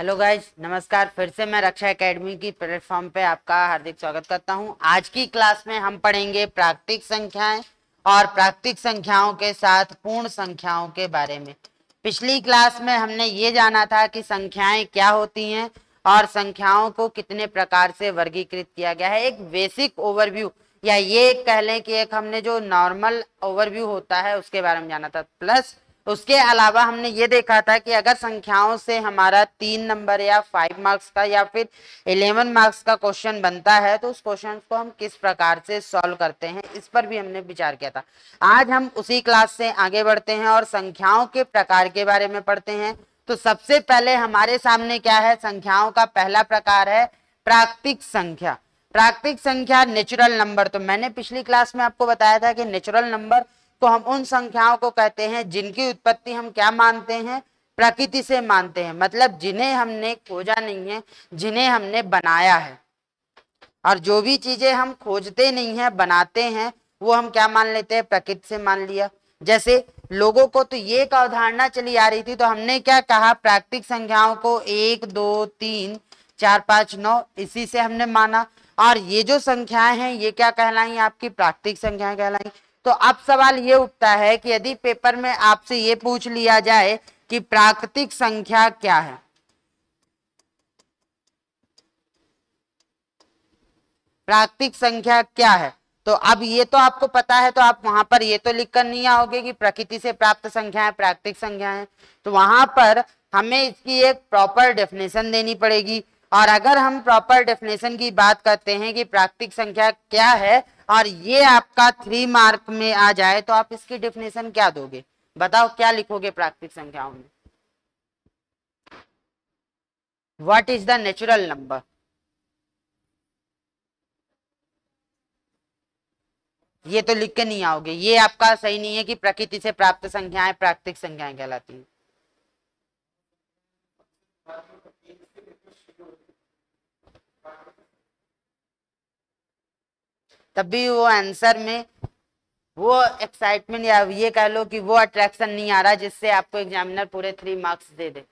hello guys नमस्कार फिर से मैं रक्षा एकेडमी की प्लेटफॉर्म पे आपका हार्दिक स्वागत करता हूँ आज की क्लास में हम पढ़ेंगे प्राकृतिक संख्याएं और प्राकृतिक संख्याओं के साथ पूर्ण संख्याओं के बारे में पिछली क्लास में हमने ये जाना था कि संख्याएं क्या होती हैं और संख्याओं को कितने प्रकार से वर्गीकृत किया गया है एक बेसिक ओवरव्यू या ये कह लें कि एक हमने जो नॉर्मल ओवरव्यू होता है उसके बारे में जाना था प्लस उसके अलावा हमने ये देखा था कि अगर संख्याओं से हमारा तीन नंबर या फाइव मार्क्स का या फिर इलेवन मार्क्स का क्वेश्चन बनता है तो उस क्वेश्चन को हम किस प्रकार से सॉल्व करते हैं इस पर भी हमने विचार किया था आज हम उसी क्लास से आगे बढ़ते हैं और संख्याओं के प्रकार के बारे में पढ़ते हैं तो सबसे पहले हमारे सामने क्या है संख्याओं का पहला प्रकार है प्राकृतिक संख्या प्राकृतिक संख्या नेचुरल नंबर तो मैंने पिछली क्लास में आपको बताया था कि नेचुरल नंबर तो हम उन संख्याओं को कहते हैं जिनकी उत्पत्ति हम क्या मानते हैं प्रकृति से मानते हैं मतलब जिन्हें हमने खोजा नहीं है जिन्हें हमने बनाया है और जो भी चीजें हम खोजते नहीं है बनाते हैं वो हम क्या मान लेते हैं प्रकृति से मान लिया जैसे लोगों को तो ये एक अवधारणा चली आ रही थी तो हमने क्या कहा प्राकृतिक संख्याओं को एक दो तीन चार पाँच नौ इसी से हमने माना और ये जो संख्याएं हैं ये क्या कहलाई आपकी प्राकृतिक संख्याएं कहलाई तो अब सवाल ये उठता है कि यदि पेपर में आपसे ये पूछ लिया जाए कि प्राकृतिक संख्या क्या है प्राकृतिक संख्या क्या है तो अब ये तो आपको पता है तो आप वहां पर ये तो लिखकर नहीं आओगे कि प्रकृति से प्राप्त है प्राकृतिक संख्या है तो वहां पर हमें इसकी एक प्रॉपर डेफिनेशन देनी पड़ेगी और अगर हम प्रॉपर डेफिनेशन की बात करते हैं कि प्राकृतिक संख्या क्या है और ये आपका थ्री मार्क में आ जाए तो आप इसकी डेफिनेशन क्या दोगे बताओ क्या लिखोगे प्राकृतिक संख्याओं में what is the natural number ये तो लिख के नहीं आओगे ये आपका सही नहीं है कि प्रकृति से प्राप्त संख्याएं प्राकृतिक संख्याएं कहलाती हैं तब भी वो आंसर में वो एक्साइटमेंट या ये कह लो कि वो अट्रैक्शन नहीं आ रहा जिससे आपको एग्जामिनर पूरे थ्री मार्क्स दे दे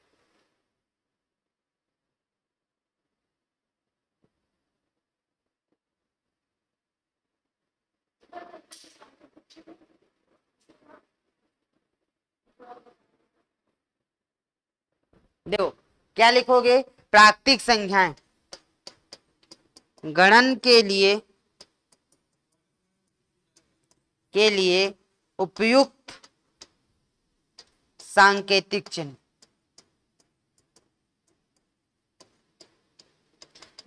देखो क्या लिखोगे प्राकृतिक संख्याएं गणन के लिए के लिए उपयुक्त सांकेतिक चिन्ह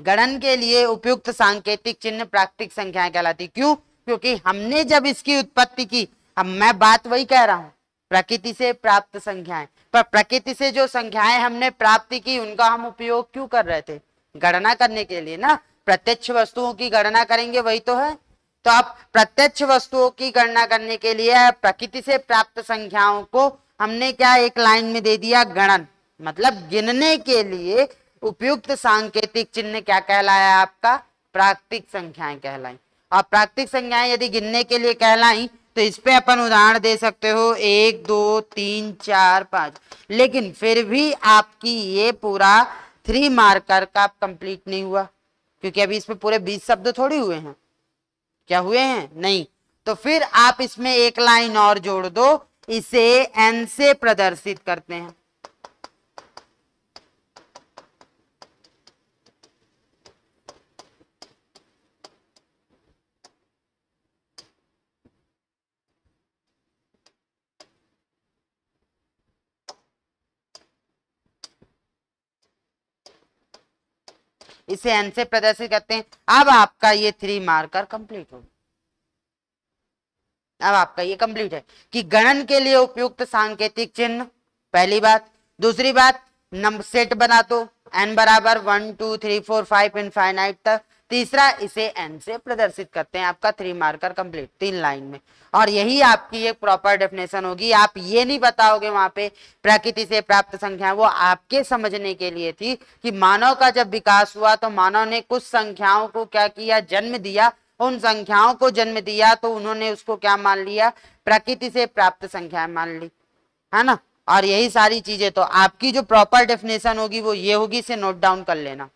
गणन के लिए उपयुक्त सांकेतिक चिन्ह प्राकृतिक संख्याएं कहलाती क्यों क्योंकि हमने जब इसकी उत्पत्ति की अब मैं बात वही कह रहा हूं प्रकृति से प्राप्त संख्याएं पर प्रकृति से जो संख्याएं हमने प्राप्त की उनका हम उपयोग क्यों कर रहे थे गणना करने के लिए ना प्रत्यक्ष वस्तुओं की गणना करेंगे वही तो है तो आप प्रत्यक्ष वस्तुओं की गणना करने के लिए प्रकृति से प्राप्त संख्याओं को हमने क्या एक लाइन में दे दिया गणन मतलब गिनने के लिए उपयुक्त सांकेतिक चिन्ह क्या कहलाया आपका प्राकृतिक संख्याएं कहलाई और प्राकृतिक संख्याएं यदि गिनने के लिए कहलाई तो इस पे अपन उदाहरण दे सकते हो एक दो तीन चार पांच लेकिन फिर भी आपकी ये पूरा थ्री मार्कर का कंप्लीट नहीं हुआ क्योंकि अभी इसमें पूरे बीस शब्द थोड़ी हुए हैं क्या हुए हैं नहीं तो फिर आप इसमें एक लाइन और जोड़ दो इसे एन से प्रदर्शित करते हैं इसे एन से प्रदर्शित करते हैं अब आपका ये थ्री मार्कर कंप्लीट हो अब आपका ये कंप्लीट है कि गणन के लिए उपयुक्त सांकेतिक चिन्ह पहली बात दूसरी बात नंबर सेट बना दो एन बराबर one two three four five infinite तक तीसरा इसे एन से प्रदर्शित करते हैं आपका थ्री मार्कर कंप्लीट तीन लाइन में और यही आपकी एक प्रॉपर डेफिनेशन होगी आप ये नहीं बताओगे वहां पे प्रकृति से प्राप्त संख्या वो आपके समझने के लिए थी कि मानव का जब विकास हुआ तो मानव ने कुछ संख्याओं को क्या किया जन्म दिया उन संख्याओं को जन्म दिया तो उन्होंने उसको क्या मान लिया प्रकृति से प्राप्त संख्या मान ली है ना और यही सारी चीजें तो आपकी जो प्रॉपर डेफिनेशन होगी वो ये होगी इसे नोट डाउन कर लेना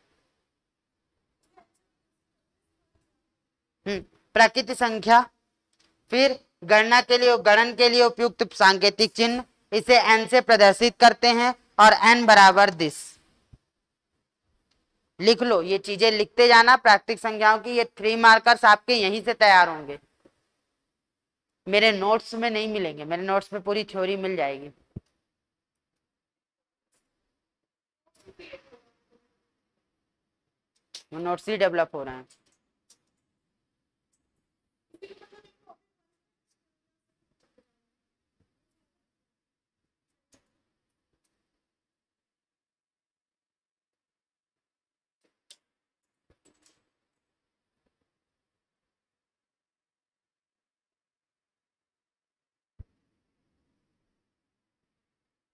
हम्म, प्रकृति संख्या फिर गणना के लिए गणन के लिए उपयुक्त सांकेतिक चिन्ह इसे एन से प्रदर्शित करते हैं और एन बराबर दिस लिख लो ये चीजें लिखते जाना प्राकृतिक संख्याओं की ये थ्री मार्कर्स आपके यहीं से तैयार होंगे मेरे नोट्स में नहीं मिलेंगे मेरे नोट्स में पूरी थ्योरी मिल जाएगी नोट्स ही डेवलप हो रहे हैं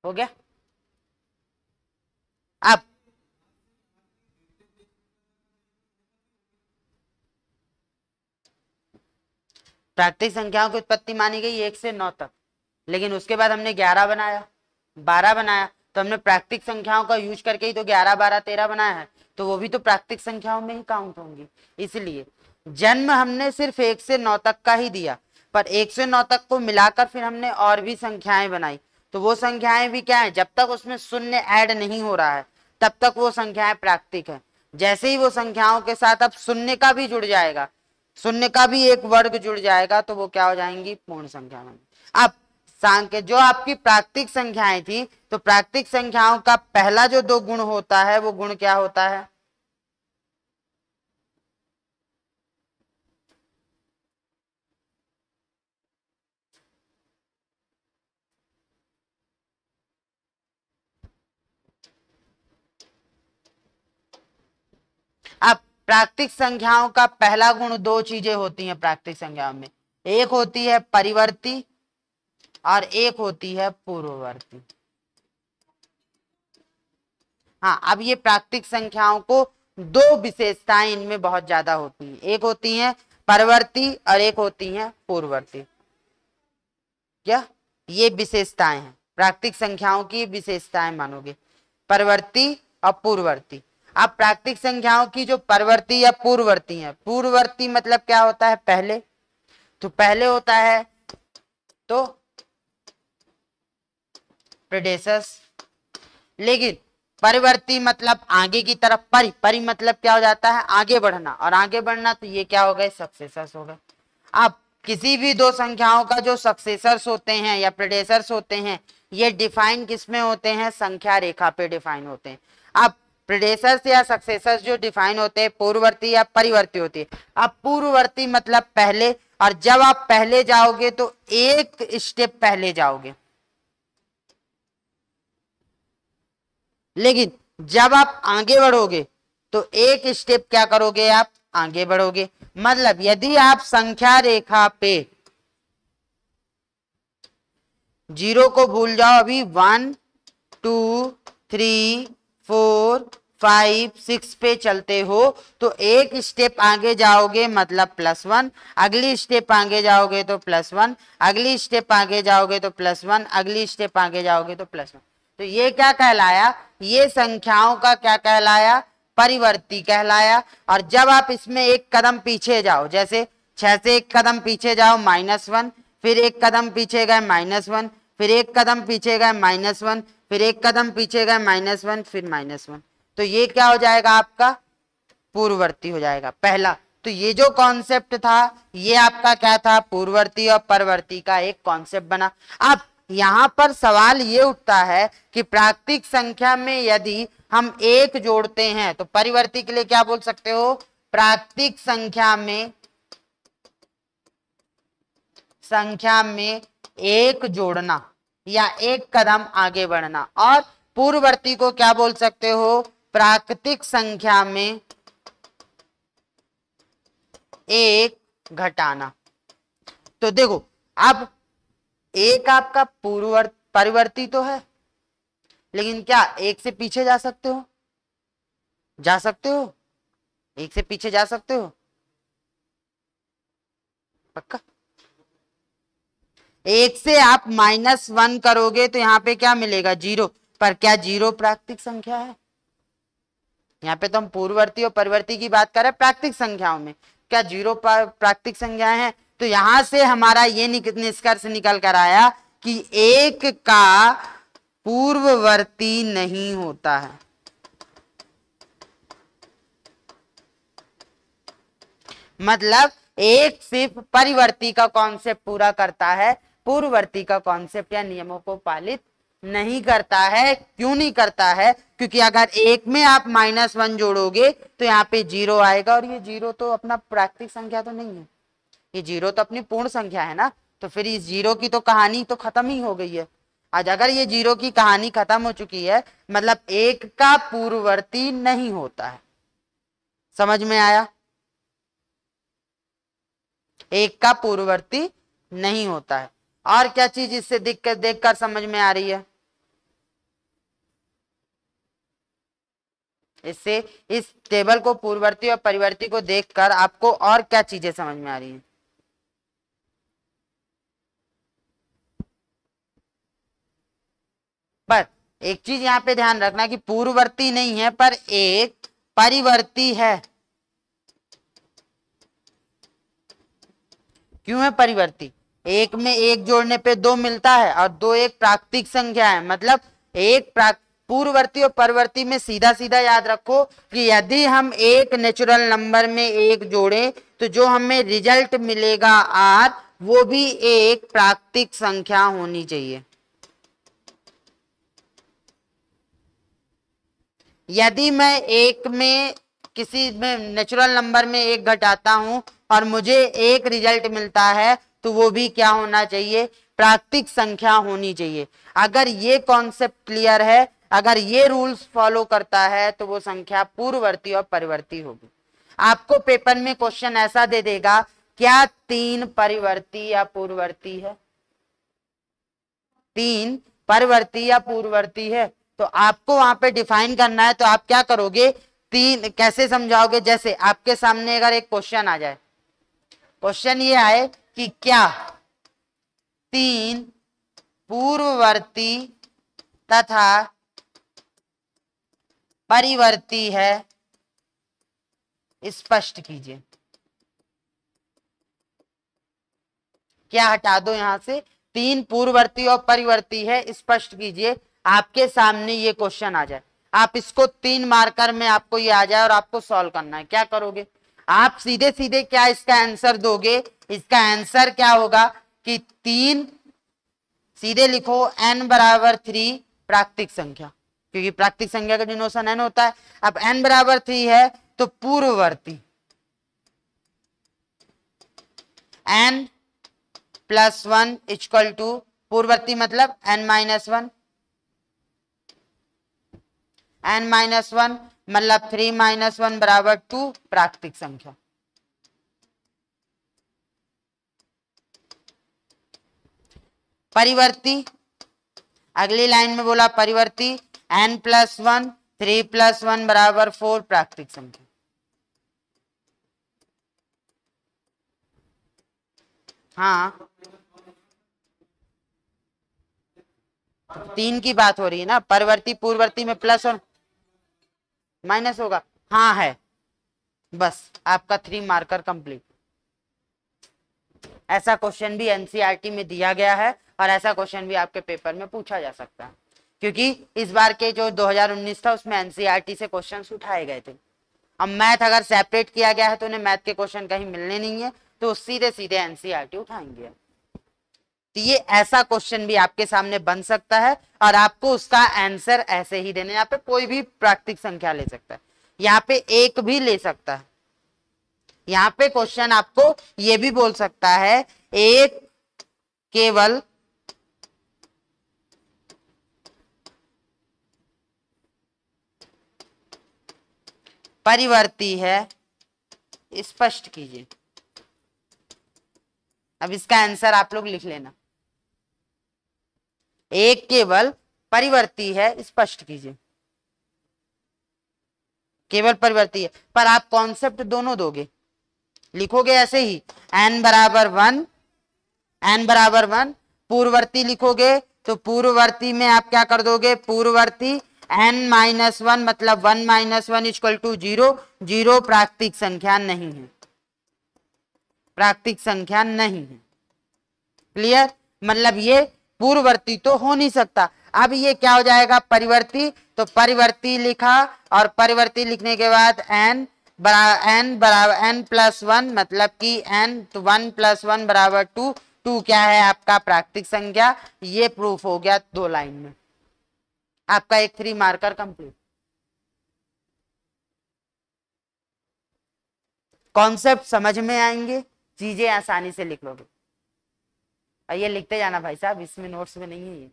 हो गया अब प्राकृतिक संख्याओं की उत्पत्ति मानी गई एक से नौ तक लेकिन उसके बाद हमने ग्यारह बनाया बारह बनाया तो हमने प्राकृतिक संख्याओं का यूज करके ही तो ग्यारह बारह तेरह बनाया है तो वो भी तो प्राकृतिक संख्याओं में ही काउंट होंगी इसलिए जन्म हमने सिर्फ एक से नौ तक का ही दिया पर एक से नौ तक को मिलाकर फिर हमने और भी संख्याएं बनाई तो वो संख्याएं भी क्या है जब तक उसमें शून्य ऐड नहीं हो रहा है तब तक वो संख्याएं प्राकृतिक है जैसे ही वो संख्याओं के साथ अब शून्य का भी जुड़ जाएगा शून्य का भी एक वर्ग जुड़ जाएगा तो वो क्या हो जाएंगी पूर्ण संख्या में अब सांख्य जो आपकी प्राकृतिक संख्याएं थी तो प्राकृतिक संख्याओं का पहला जो दो गुण होता है वो गुण क्या होता है प्राकृतिक संख्याओं का पहला गुण दो चीजें होती हैं प्राकृतिक संख्याओं में एक होती है परिवर्ती और एक होती है पूर्ववर्ती हाँ अब ये प्राकृतिक संख्याओं को दो विशेषताएं इनमें बहुत ज्यादा होती हैं एक होती हैं परवर्ती और एक होती हैं पूर्ववर्ती क्या ये विशेषताएं हैं प्राकृतिक संख्याओं की विशेषताएं मानोगे परवर्ती और पूर्ववर्ती आप प्राकृतिक संख्याओं की जो परवर्ती या पूर्ववर्ती है पूर्ववर्ती मतलब क्या होता है पहले तो पहले होता है तो प्रेडेसस लेकिन परिवर्ती मतलब आगे की तरफ परि परि मतलब क्या हो जाता है आगे बढ़ना और आगे बढ़ना तो ये क्या हो गए सक्सेसर्स हो गए अब किसी भी दो संख्याओं का जो सक्सेसर्स होते हैं या प्रेडेसर्स होते हैं ये डिफाइन किसमें होते हैं संख्या रेखा पे डिफाइन होते हैं अब प्रेडेसर्स या सक्सेसर्स जो डिफाइन होते हैं पूर्ववर्ती या परिवर्ती होती है अब पूर्ववर्ती मतलब पहले और जब आप पहले जाओगे तो एक स्टेप पहले जाओगे लेकिन जब आप आगे बढ़ोगे तो एक स्टेप क्या करोगे आप आगे बढ़ोगे मतलब यदि आप संख्या रेखा पे जीरो को भूल जाओ अभी one two three four five six पे चलते हो तो एक स्टेप आगे जाओगे मतलब प्लस वन अगली स्टेप आगे जाओगे तो प्लस वन अगली स्टेप आगे जाओगे तो प्लस वन अगली स्टेप आगे जाओगे तो प्लस वन तो ये क्या कहलाया ये संख्याओं का क्या कहलाया परिवर्ती कहलाया और जब आप इसमें एक कदम पीछे जाओ जैसे छह से एक कदम पीछे जाओ माइनस वन फिर एक कदम पीछे गए माइनस वन फिर एक कदम पीछे गए माइनस वन फिर एक कदम पीछे गए माइनस वन फिर माइनस वन तो ये क्या हो जाएगा आपका पूर्ववर्ती हो जाएगा पहला तो ये जो कॉन्सेप्ट था ये आपका क्या था पूर्ववर्ती और परवर्ती का एक कॉन्सेप्ट बना अब यहां पर सवाल ये उठता है कि प्राकृतिक संख्या में यदि हम एक जोड़ते हैं तो परिवर्ती के लिए क्या बोल सकते हो प्राकृतिक संख्या में संख्या में एक जोड़ना या एक कदम आगे बढ़ना और पूर्ववर्ती को क्या बोल सकते हो प्राकृतिक संख्या में एक घटाना तो देखो अब एक आपका पूर्ववर्त परिवर्ती तो है लेकिन क्या एक से पीछे जा सकते हो जा सकते हो एक से पीछे जा सकते हो पक्का एक से आप माइनस वन करोगे तो यहां पे क्या मिलेगा जीरो पर क्या जीरो प्राकृतिक संख्या है यहाँ पे तो हम पूर्ववर्ती और परिवर्ती की बात कर रहे हैं प्राकृतिक संख्याओं में क्या जीरो प्राकृतिक संख्याएं हैं तो यहां से हमारा ये निष्कर्ष निकल कर आया कि एक का पूर्ववर्ती नहीं होता है मतलब एक सिर्फ परिवर्ती का कॉन्सेप्ट पूरा करता है पूर्ववर्ती का कॉन्सेप्ट या नियमों को पालित नहीं करता है क्यों नहीं करता है क्योंकि अगर एक में आप माइनस वन जोड़ोगे तो यहाँ पे जीरो आएगा और ये जीरो तो अपना प्राकृतिक संख्या तो नहीं है ये जीरो तो अपनी पूर्ण संख्या है ना तो फिर इस जीरो की तो कहानी तो खत्म ही हो गई है आज अगर ये जीरो की कहानी खत्म हो चुकी है मतलब एक का पूर्ववर्ती नहीं होता है समझ में आया एक का पूर्ववर्ती नहीं होता है और क्या चीज इससे दिक्कत देखकर समझ में आ रही है इससे इस टेबल को पूर्ववर्ती और परिवर्ती को देखकर आपको और क्या चीजें समझ में आ रही हैं पर एक चीज यहां पे ध्यान रखना कि पूर्ववर्ती नहीं है पर एक परिवर्ती है क्यों है परिवर्ती एक में एक जोड़ने पे दो मिलता है और दो एक प्राकृतिक संख्या है मतलब एक प्राकृतिक पूर्ववर्ती और परवर्ती में सीधा सीधा याद रखो कि यदि हम एक नेचुरल नंबर में एक जोड़ें तो जो हमें रिजल्ट मिलेगा आर वो भी एक प्राकृतिक संख्या होनी चाहिए यदि मैं एक में किसी में नेचुरल नंबर में एक घटाता हूं और मुझे एक रिजल्ट मिलता है तो वो भी क्या होना चाहिए प्राकृतिक संख्या होनी चाहिए अगर ये कॉन्सेप्ट क्लियर है अगर ये रूल्स फॉलो करता है तो वो संख्या पूर्ववर्ती और परिवर्ती होगी आपको पेपर में क्वेश्चन ऐसा दे देगा क्या तीन परिवर्ती या पूर्ववर्ती है तीन परिवर्ती या पूर्ववर्ती है तो आपको वहां पे डिफाइन करना है तो आप क्या करोगे तीन कैसे समझाओगे जैसे आपके सामने अगर एक क्वेश्चन आ जाए क्वेश्चन ये आए कि क्या तीन पूर्ववर्ती तथा परिवर्ती है स्पष्ट कीजिए क्या हटा दो यहां से तीन पूर्ववर्ती और परिवर्ती है स्पष्ट कीजिए आपके सामने ये क्वेश्चन आ जाए आप इसको तीन मार्कर में आपको ये आ जाए और आपको सॉल्व करना है क्या करोगे आप सीधे सीधे क्या इसका आंसर दोगे इसका आंसर क्या होगा कि तीन सीधे लिखो एन बराबर थ्री प्राकृतिक संख्या क्योंकि प्राकृतिक संख्या का डिनोशन एन होता है अब एन बराबर थ्री है तो पूर्ववर्ती n plus one is equal to पूर्ववर्ती मतलब n minus one n minus one मतलब थ्री माइनस वन बराबर टू प्राकृतिक संख्या परिवर्ती अगली लाइन में बोला परिवर्ती n plus one three plus one बराबर फोर प्राकृतिक संख्या हाँ तीन की बात हो रही है ना परवर्ती पूर्ववर्ती में प्लस और माइनस होगा हाँ है बस आपका थ्री मार्कर कंप्लीट ऐसा क्वेश्चन भी एनसीईआरटी e में दिया गया है और ऐसा क्वेश्चन भी आपके पेपर में पूछा जा सकता है क्योंकि इस बार के जो 2019 था उसमें एनसीईआरटी e से क्वेश्चंस उठाए गए थे अब मैथ अगर सेपरेट किया गया है तो उन्हें मैथ के क्वेश्चन कहीं मिलने नहीं है तो सीधे सीधे एनसीईआरटी उठाएंगे तो ये ऐसा क्वेश्चन भी आपके सामने बन सकता है और आपको उसका आंसर ऐसे ही देने यहाँ पे कोई भी प्राकृतिक संख्या ले सकता है यहाँ पे एक भी ले सकता है यहाँ पे क्वेश्चन आपको ये भी बोल सकता है एक केवल परिवर्ती है स्पष्ट कीजिए अब इसका आंसर आप लोग लिख लेना एक केवल परिवर्ती है स्पष्ट कीजिए केवल परिवर्ती है पर आप कॉन्सेप्ट दोनों दोगे लिखोगे ऐसे ही एन बराबर वन एन बराबर वन पूर्ववर्ती लिखोगे तो पूर्ववर्ती में आप क्या कर दोगे पूर्ववर्ती एन माइनस वन मतलब one minus one is equal to zero zero प्राकृतिक संख्या नहीं है प्राकृतिक संख्या नहीं है क्लियर मतलब ये पूर्ववर्ती तो हो नहीं सकता अब ये क्या हो जाएगा परिवर्ती तो परिवर्ती लिखा और परिवर्ती लिखने के बाद एन बराबर एन बराबर एन प्लस वन मतलब कि एन तो वन प्लस वन बराबर टू टू क्या है आपका प्राकृतिक संख्या ये प्रूफ हो गया दो लाइन में आपका एक थ्री मार्कर कंप्लीट कॉन्सेप्ट समझ में आएंगे चीजें आसानी से लिख लोगे और ये लिखते जाना भाई साहब इसमें नोट्स में नहीं है ये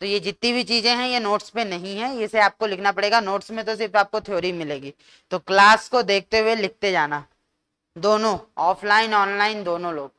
तो ये जितनी भी चीजें हैं ये नोट्स पे नहीं है इसे आपको लिखना पड़ेगा नोट्स में तो सिर्फ आपको थ्योरी मिलेगी तो क्लास को देखते हुए लिखते जाना दोनों ऑफलाइन ऑनलाइन दोनों लोग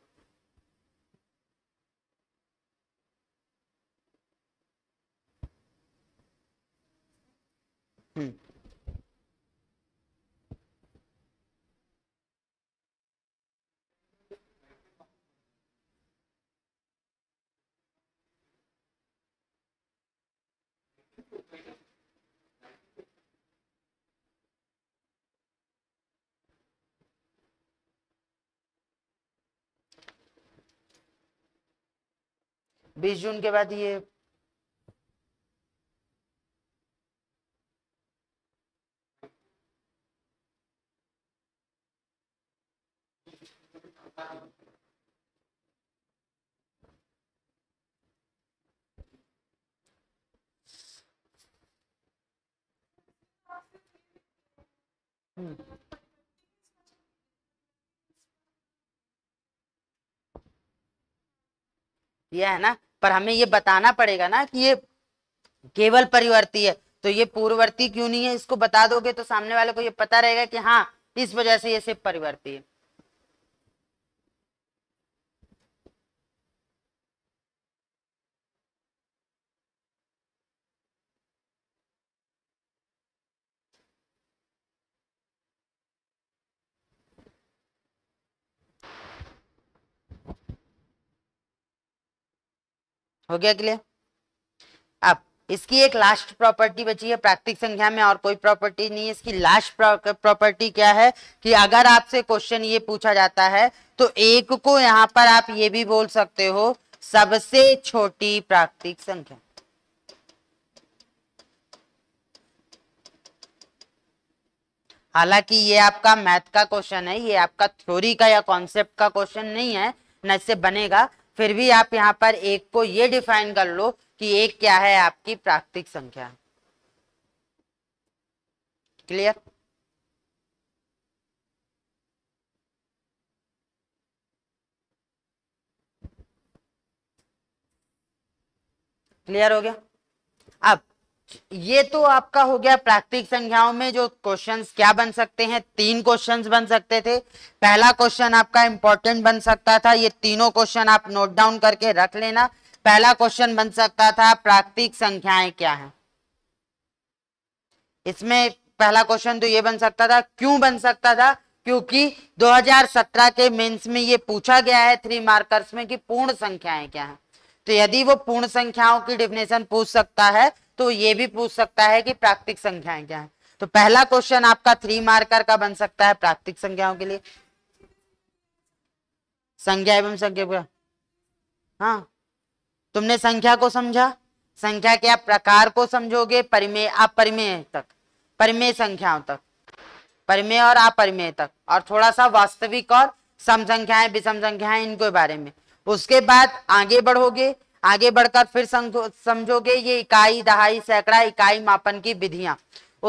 बीस जून के बाद ये ये है ना पर हमें ये बताना पड़ेगा ना कि ये केवल परिवर्ती है तो ये पूर्ववर्ती क्यों नहीं है इसको बता दोगे तो सामने वाले को ये पता रहेगा कि हाँ इस वजह से ये सिर्फ परिवर्ती है हो गया क्लियर अब इसकी एक लास्ट प्रॉपर्टी बची है प्राकृतिक संख्या में और कोई प्रॉपर्टी नहीं है इसकी लास्ट प्रॉपर्टी क्या है कि अगर आपसे क्वेश्चन ये पूछा जाता है तो एक को यहां पर आप ये भी बोल सकते हो सबसे छोटी प्राकृतिक संख्या हालांकि ये आपका मैथ का क्वेश्चन है ये आपका थ्योरी का या कॉन्सेप्ट का क्वेश्चन नहीं है न इससे बनेगा फिर भी आप यहाँ पर एक को ये डिफाइन कर लो कि एक क्या है आपकी प्राकृतिक संख्या क्लियर क्लियर हो गया अब ये तो आपका हो गया प्राकृतिक संख्याओं में जो क्वेश्चंस क्या बन सकते हैं तीन क्वेश्चंस बन सकते थे पहला क्वेश्चन आपका इंपॉर्टेंट बन सकता था ये तीनों क्वेश्चन आप नोट डाउन करके रख लेना पहला क्वेश्चन बन सकता था प्राकृतिक संख्याएं क्या है इसमें पहला क्वेश्चन तो ये बन सकता था क्यों बन सकता था क्योंकि 2017 के मेंस में ये पूछा गया है थ्री मार्कर्स में कि पूर्ण संख्याएं क्या है तो यदि वो पूर्ण संख्याओं की डिफिनेशन पूछ सकता है तो ये भी पूछ सकता है कि प्राकृतिक संख्याएं क्या है तो पहला क्वेश्चन आपका थ्री मार्कर का बन सकता है प्राकृतिक संख्याओं के लिए संख्या एवं संख्या हाँ तुमने संख्या को समझा संख्या के आप प्रकार को समझोगे परिमेय अपरिमेय तक परिमेय संख्याओं तक परिमेय और अपरिमेय तक और थोड़ा सा वास्तविक और सम संख्याएं विषम संख्याएं इनके बारे में उसके बाद आगे बढ़ोगे आगे बढ़कर फिर समझोगे ये इकाई दहाई सैकड़ा इकाई मापन की विधियां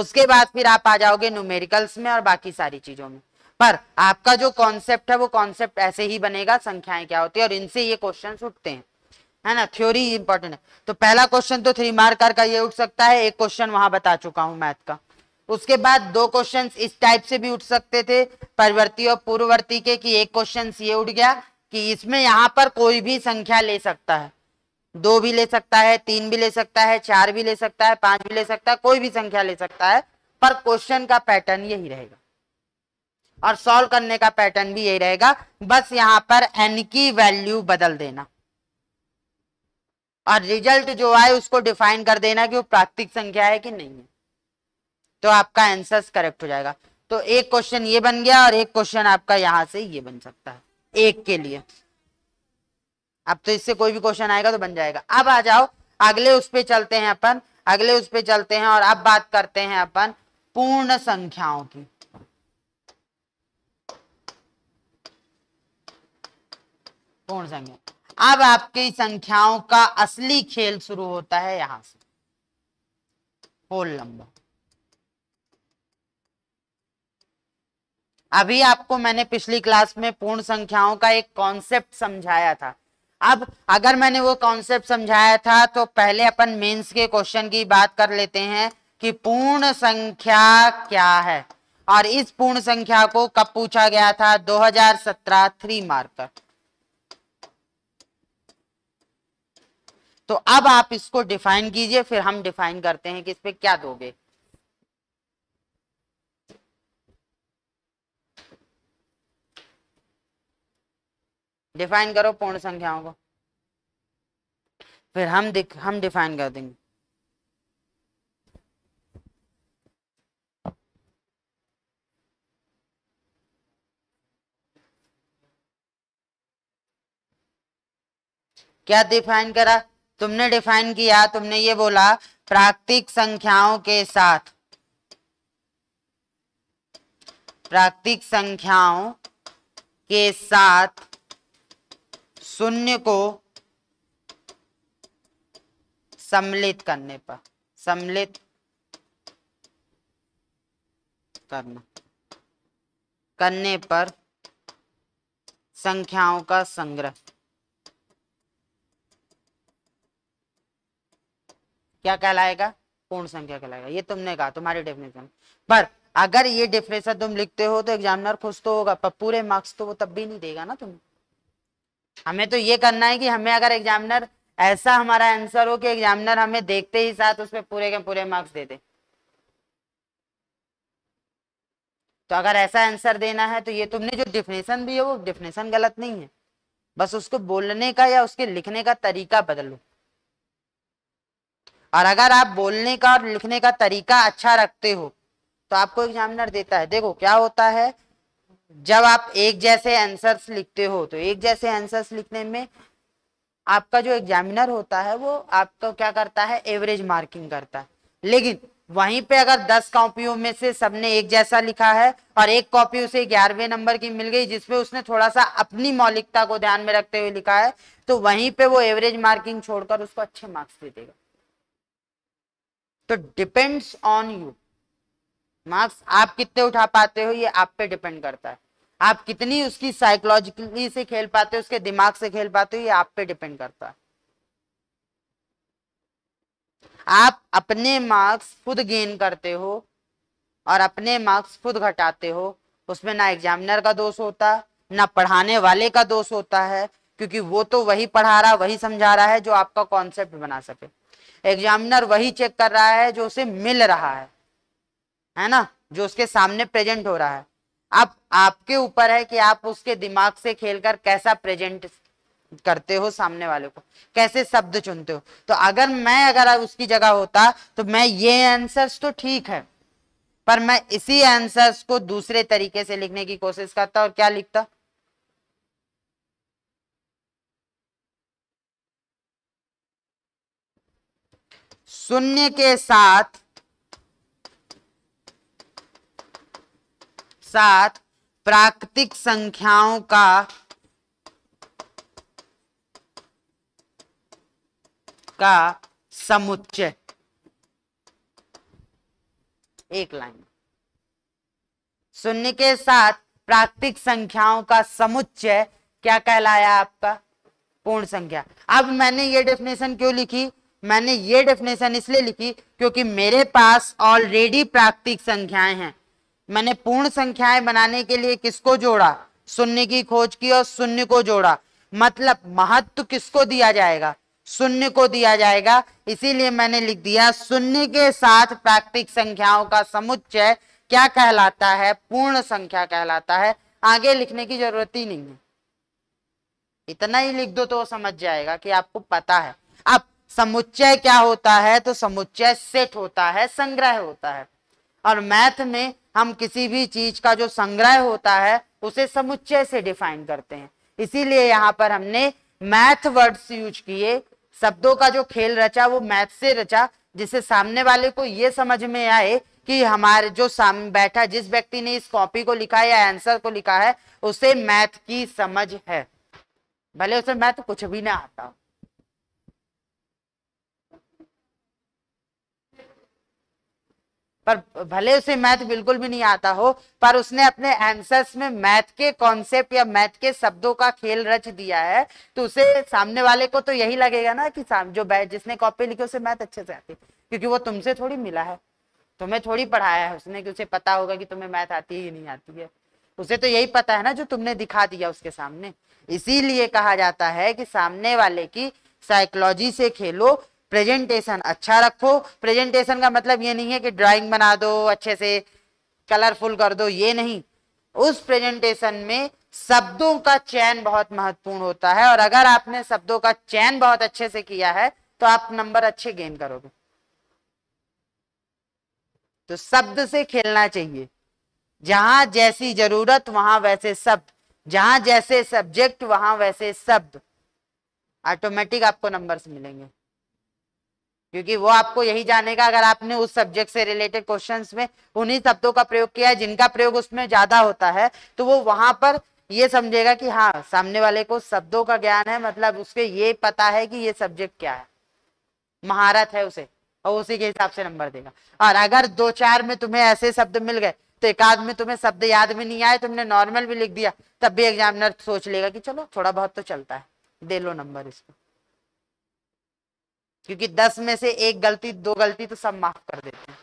उसके बाद फिर आप आ जाओगे न्यूमेरिकल्स में और बाकी सारी चीजों में पर आपका जो कॉन्सेप्ट है वो कॉन्सेप्ट ऐसे ही बनेगा संख्याएं क्या होती है और इनसे ये क्वेश्चन उठते हैं है ना थ्योरी इंपॉर्टेंट है तो पहला क्वेश्चन तो थ्री मार्कर का ये उठ सकता है एक क्वेश्चन वहां बता चुका हूं मैथ का उसके बाद दो क्वेश्चन इस टाइप से भी उठ सकते थे परिवर्ती और पूर्ववर्ती के कि एक क्वेश्चन ये उठ गया कि इसमें यहाँ पर कोई भी संख्या ले सकता है दो भी ले सकता है तीन भी ले सकता है चार भी ले सकता है पांच भी ले सकता है कोई भी संख्या ले सकता है पर क्वेश्चन का पैटर्न यही रहेगा और सॉल्व करने का पैटर्न भी यही रहेगा बस यहाँ पर एन की वैल्यू बदल देना और रिजल्ट जो आए उसको डिफाइन कर देना कि वो प्राकृतिक संख्या है कि नहीं है तो आपका आंसर करेक्ट हो जाएगा तो एक क्वेश्चन ये बन गया और एक क्वेश्चन आपका यहाँ से ये बन सकता है एक के लिए अब तो इससे कोई भी क्वेश्चन आएगा तो बन जाएगा अब आ जाओ अगले उस पर चलते हैं अपन अगले उस पर चलते हैं और अब बात करते हैं अपन पूर्ण संख्याओं की पूर्ण संख्या अब आपकी संख्याओं का असली खेल शुरू होता है यहां से होल नंबर अभी आपको मैंने पिछली क्लास में पूर्ण संख्याओं का एक कॉन्सेप्ट समझाया था अब अगर मैंने वो कॉन्सेप्ट समझाया था तो पहले अपन मेंस के क्वेश्चन की बात कर लेते हैं कि पूर्ण संख्या क्या है और इस पूर्ण संख्या को कब पूछा गया था 2017 थ्री मार्क तो अब आप इसको डिफाइन कीजिए फिर हम डिफाइन करते हैं कि इस पर क्या दोगे डिफाइन करो पूर्ण संख्याओं को फिर हम दिख हम डिफाइन कर देंगे क्या डिफाइन करा तुमने डिफाइन किया तुमने ये बोला प्राकृतिक संख्याओं के साथ प्राकृतिक संख्याओं के साथ शून्य को सम्मिलित करने पर सम्मिलित करना करने पर संख्याओं का संग्रह क्या कहलाएगा पूर्ण संख्या कहलाएगा ये तुमने कहा तुम्हारी डेफिनेशन पर अगर ये डेफिनेशन तुम लिखते हो तो एग्जामिनर खुश तो होगा पर पूरे मार्क्स तो वो तब भी नहीं देगा ना तुम्हें हमें तो ये करना है कि हमें अगर एग्जामिनर ऐसा हमारा आंसर हो कि एग्जामिनर हमें देखते ही साथ उसमें पूरे के पूरे मार्क्स दे दे तो अगर ऐसा आंसर देना है तो ये तुमने जो डिफिनेशन दी है वो डिफिनेशन गलत नहीं है बस उसको बोलने का या उसके लिखने का तरीका बदलो और अगर आप बोलने का और लिखने का तरीका अच्छा रखते हो तो आपको एग्जामिनर देता है देखो क्या होता है जब आप एक जैसे आंसर्स लिखते हो तो एक जैसे आंसर्स लिखने में आपका जो एग्जामिनर होता है वो आपको क्या करता है एवरेज मार्किंग करता है लेकिन वहीं पे अगर दस कॉपियों में से सबने एक जैसा लिखा है और एक कॉपी उसे ग्यारहवें नंबर की मिल गई जिसपे उसने थोड़ा सा अपनी मौलिकता को ध्यान में रखते हुए लिखा है तो वहीं पे वो एवरेज मार्किंग छोड़कर उसको अच्छे मार्क्स दे देगा तो डिपेंड्स ऑन यू मार्क्स आप कितने उठा पाते हो ये आप पे डिपेंड करता है आप कितनी उसकी साइकोलॉजिकली से खेल पाते हो उसके दिमाग से खेल पाते हो ये आप पे डिपेंड करता है आप अपने मार्क्स खुद गेन करते हो और अपने मार्क्स खुद घटाते हो उसमें ना एग्जामिनर का दोष होता ना पढ़ाने वाले का दोष होता है क्योंकि वो तो वही पढ़ा रहा वही समझा रहा है जो आपका कॉन्सेप्ट बना सके एग्जामिनर वही चेक कर रहा है जो उसे मिल रहा है है ना जो उसके सामने प्रेजेंट हो रहा है अब आपके ऊपर है कि आप उसके दिमाग से खेलकर कैसा प्रेजेंट करते हो सामने वाले को कैसे शब्द चुनते हो तो अगर मैं अगर उसकी जगह होता तो मैं ये आंसर्स तो ठीक है पर मैं इसी आंसर्स को दूसरे तरीके से लिखने की कोशिश करता और क्या लिखता शून्य के साथ साथ प्राकृतिक संख्याओं का का समुच्चय एक लाइन शून्य के साथ प्राकृतिक संख्याओं का समुच्चय क्या कहलाया आपका पूर्ण संख्या अब मैंने ये डेफिनेशन क्यों लिखी मैंने ये डेफिनेशन इसलिए लिखी क्योंकि मेरे पास ऑलरेडी प्राकृतिक संख्याएं हैं मैंने पूर्ण संख्याएं बनाने के लिए किसको जोड़ा शून्य की खोज की और शून्य को जोड़ा मतलब महत्व किसको दिया जाएगा शून्य को दिया जाएगा इसीलिए मैंने लिख दिया शून्य के साथ प्राकृतिक संख्याओं का समुच्चय क्या कहलाता है पूर्ण संख्या कहलाता है आगे लिखने की जरूरत ही नहीं है इतना ही लिख दो तो वो समझ जाएगा कि आपको पता है अब समुच्चय क्या होता है तो समुच्चय सेट होता है संग्रह होता है और मैथ में हम किसी भी चीज का जो संग्रह होता है उसे समुच्चय से डिफाइन करते हैं इसीलिए यहाँ पर हमने मैथ वर्ड्स यूज किए शब्दों का जो खेल रचा वो मैथ से रचा जिससे सामने वाले को ये समझ में आए कि हमारे जो साम बैठा जिस व्यक्ति ने इस कॉपी को लिखा है या आंसर को लिखा है उसे मैथ की समझ है भले उसे मैथ कुछ भी ना आता हो पर भले उसे मैथ बिल्कुल भी नहीं आता हो पर उसने अपने आंसर्स में मैथ के कॉन्सेप्ट या मैथ के शब्दों का खेल रच दिया है तो उसे सामने वाले को तो यही लगेगा ना कि जो जिसने कॉपी लिखी उसे मैथ अच्छे से आती क्योंकि वो तुमसे थोड़ी मिला है तुम्हें थोड़ी पढ़ाया है उसने कि उसे पता होगा कि तुम्हें मैथ आती है कि नहीं आती है उसे तो यही पता है ना जो तुमने दिखा दिया उसके सामने इसीलिए कहा जाता है कि सामने वाले की साइकोलॉजी से खेलो प्रेजेंटेशन अच्छा रखो प्रेजेंटेशन का मतलब ये नहीं है कि ड्राइंग बना दो अच्छे से कलरफुल कर दो ये नहीं उस प्रेजेंटेशन में शब्दों का चयन बहुत महत्वपूर्ण होता है और अगर आपने शब्दों का चयन बहुत अच्छे से किया है तो आप नंबर अच्छे गेन करोगे तो शब्द से खेलना चाहिए जहां जैसी जरूरत वहां वैसे शब्द जहां जैसे सब्जेक्ट वहां वैसे शब्द ऑटोमेटिक आपको नंबर्स मिलेंगे क्योंकि वो आपको यही जानेगा अगर आपने उस सब्जेक्ट से रिलेटेड क्वेश्चंस में उन्हीं शब्दों का प्रयोग किया है जिनका प्रयोग उसमें ज्यादा होता है तो वो वहां पर ये समझेगा कि हाँ सामने वाले को शब्दों का ज्ञान है मतलब उसके ये पता है कि ये सब्जेक्ट क्या है महारत है उसे और उसी के हिसाब से नंबर देगा और अगर दो चार में तुम्हें ऐसे शब्द मिल गए तो एक आध में तुम्हें शब्द याद भी नहीं आए तुमने नॉर्मल भी लिख दिया तब भी एग्जामिनर सोच लेगा कि चलो थोड़ा बहुत तो चलता है दे लो नंबर इसको क्योंकि दस में से एक गलती दो गलती तो सब माफ कर देते हैं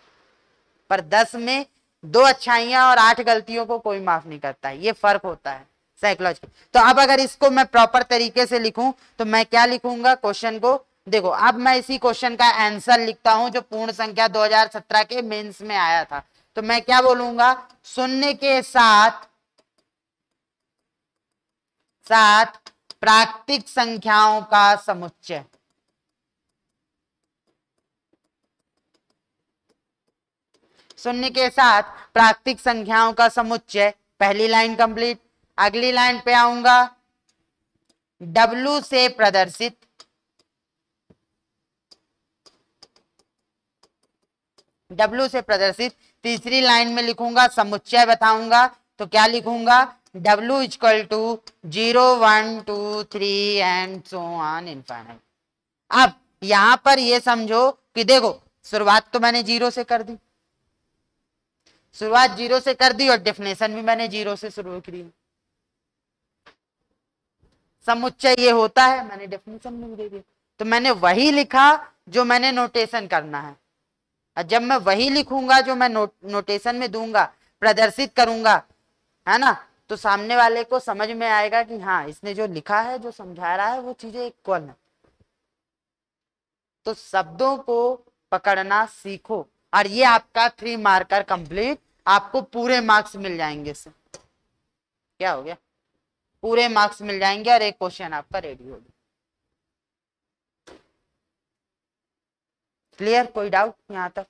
पर दस में दो अच्छाइयां और आठ गलतियों को कोई माफ नहीं करता है ये फर्क होता है साइकोलॉजी तो अब अगर इसको मैं प्रॉपर तरीके से लिखूं तो मैं क्या लिखूंगा क्वेश्चन को देखो अब मैं इसी क्वेश्चन का आंसर लिखता हूं जो पूर्ण संख्या 2017 के मेंस में आया था तो मैं क्या बोलूंगा शून्य के साथ साथ प्राकृतिक संख्याओं का समुच्चय शून्य के साथ प्राकृतिक संख्याओं का समुच्चय पहली लाइन कंप्लीट अगली लाइन पे आऊंगा डब्लू से प्रदर्शित डब्लू से प्रदर्शित तीसरी लाइन में लिखूंगा समुच्चय बताऊंगा तो क्या लिखूंगा W equal to zero one two three and so on infinite अब यहां पर ये समझो कि देखो शुरुआत तो मैंने जीरो से कर दी शुरुआत जीरो से कर दी और डेफिनेशन भी मैंने जीरो से शुरू करी समुच्चय ये होता है मैंने डेफिनेशन भी दे दिया तो मैंने वही लिखा जो मैंने नोटेशन करना है और जब मैं वही लिखूंगा जो मैं नो, नोटेशन में दूंगा प्रदर्शित करूंगा है ना तो सामने वाले को समझ में आएगा कि हाँ इसने जो लिखा है जो समझा रहा है वो चीजें इक्वल है तो शब्दों को पकड़ना सीखो और ये आपका थ्री मार्कर कंप्लीट आपको पूरे मार्क्स मिल जाएंगे इससे क्या हो गया पूरे मार्क्स मिल जाएंगे और एक क्वेश्चन आपका रेडी होगा क्लियर कोई डाउट यहाँ तक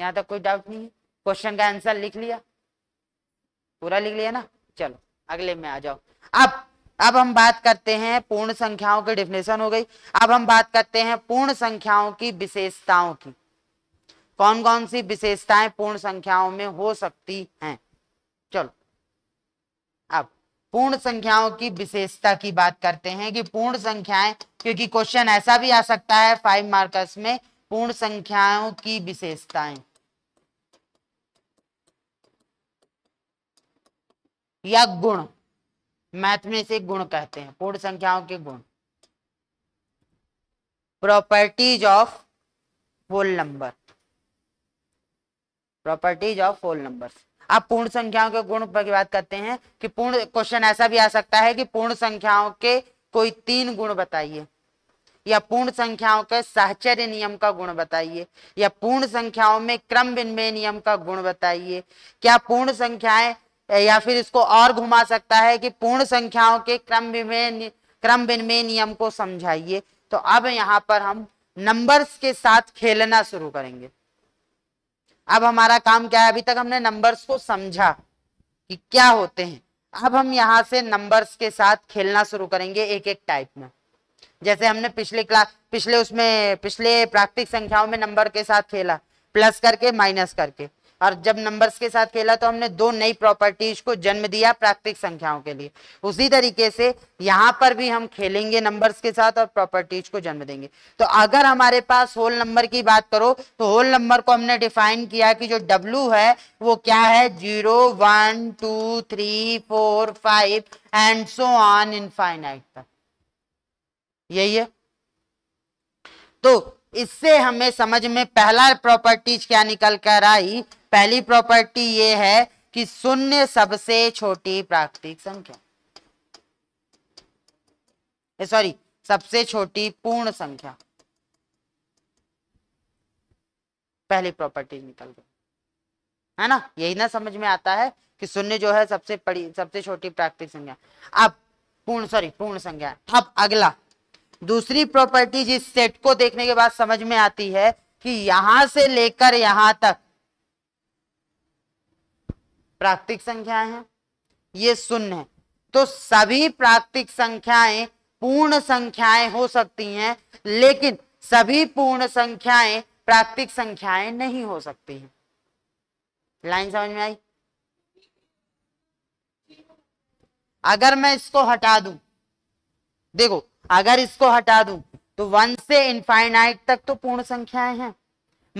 यहाँ तक कोई डाउट नहीं है क्वेश्चन का आंसर लिख लिया पूरा लिख लिया ना चलो अगले में आ जाओ अब अब हम बात करते हैं पूर्ण संख्याओं की डिफिनेशन हो गई अब हम बात करते हैं पूर्ण संख्याओं की विशेषताओं की कौन कौन सी विशेषताएं पूर्ण संख्याओं में हो सकती हैं चलो अब पूर्ण संख्याओं की विशेषता की बात करते हैं कि पूर्ण संख्याएं क्योंकि क्वेश्चन ऐसा भी आ सकता है फाइव मार्कर्स में पूर्ण संख्याओं की विशेषताएं या गुण मैथ में से गुण कहते हैं पूर्ण संख्याओं के गुण properties of whole number properties of whole number अब पूर्ण संख्याओं के गुण पर की बात करते हैं कि पूर्ण क्वेश्चन ऐसा भी आ सकता है कि पूर्ण संख्याओं के कोई तीन गुण बताइए या पूर्ण संख्याओं के साहचर्य नियम का गुण बताइए या पूर्ण संख्याओं में क्रम विनमय नियम का गुण बताइए क्या पूर्ण संख्याएं या फिर इसको और घुमा सकता है कि पूर्ण संख्याओं के क्रम विमय क्रम विनमय नियम को समझाइए तो अब यहाँ पर हम नंबर्स के साथ खेलना शुरू करेंगे अब हमारा काम क्या है अभी तक हमने नंबर्स को समझा कि क्या होते हैं अब हम यहाँ से नंबर्स के साथ खेलना शुरू करेंगे एक एक टाइप में जैसे हमने पिछले क्लास पिछले उसमें पिछले प्राकृतिक संख्याओं में नंबर के साथ खेला प्लस करके माइनस करके और जब नंबर्स के साथ खेला तो हमने दो नई प्रॉपर्टीज को जन्म दिया प्राकृतिक संख्याओं के लिए उसी तरीके से यहाँ पर भी हम खेलेंगे नंबर्स के साथ और प्रॉपर्टीज को जन्म देंगे तो अगर हमारे पास होल नंबर की बात करो तो होल नंबर को हमने डिफाइन किया कि जो डब्लू है वो क्या है zero one two three four five and so on infinite तक यही है तो इससे हमें समझ में पहला प्रॉपर्टीज क्या निकल कर आई पहली प्रॉपर्टी ये है कि शून्य सबसे छोटी प्राकृतिक संख्या सॉरी सबसे छोटी पूर्ण संख्या पहली प्रॉपर्टी निकल गई है ना यही ना समझ में आता है कि शून्य जो है सबसे बड़ी सबसे छोटी प्राकृतिक संख्या अब पूर्ण सॉरी पूर्ण संख्या अब अगला दूसरी प्रॉपर्टी जिस सेट को देखने के बाद समझ में आती है कि यहां से लेकर यहां तक प्राकृतिक संख्याएं हैं ये शून्य है तो सभी प्राकृतिक संख्याएं पूर्ण संख्याएं हो सकती हैं लेकिन सभी पूर्ण संख्याएं प्राकृतिक संख्याएं नहीं हो सकती हैं लाइन समझ में आई अगर मैं इसको हटा दूं देखो अगर इसको हटा दूं तो वन से इनफाइनाइट तक तो पूर्ण संख्याएं हैं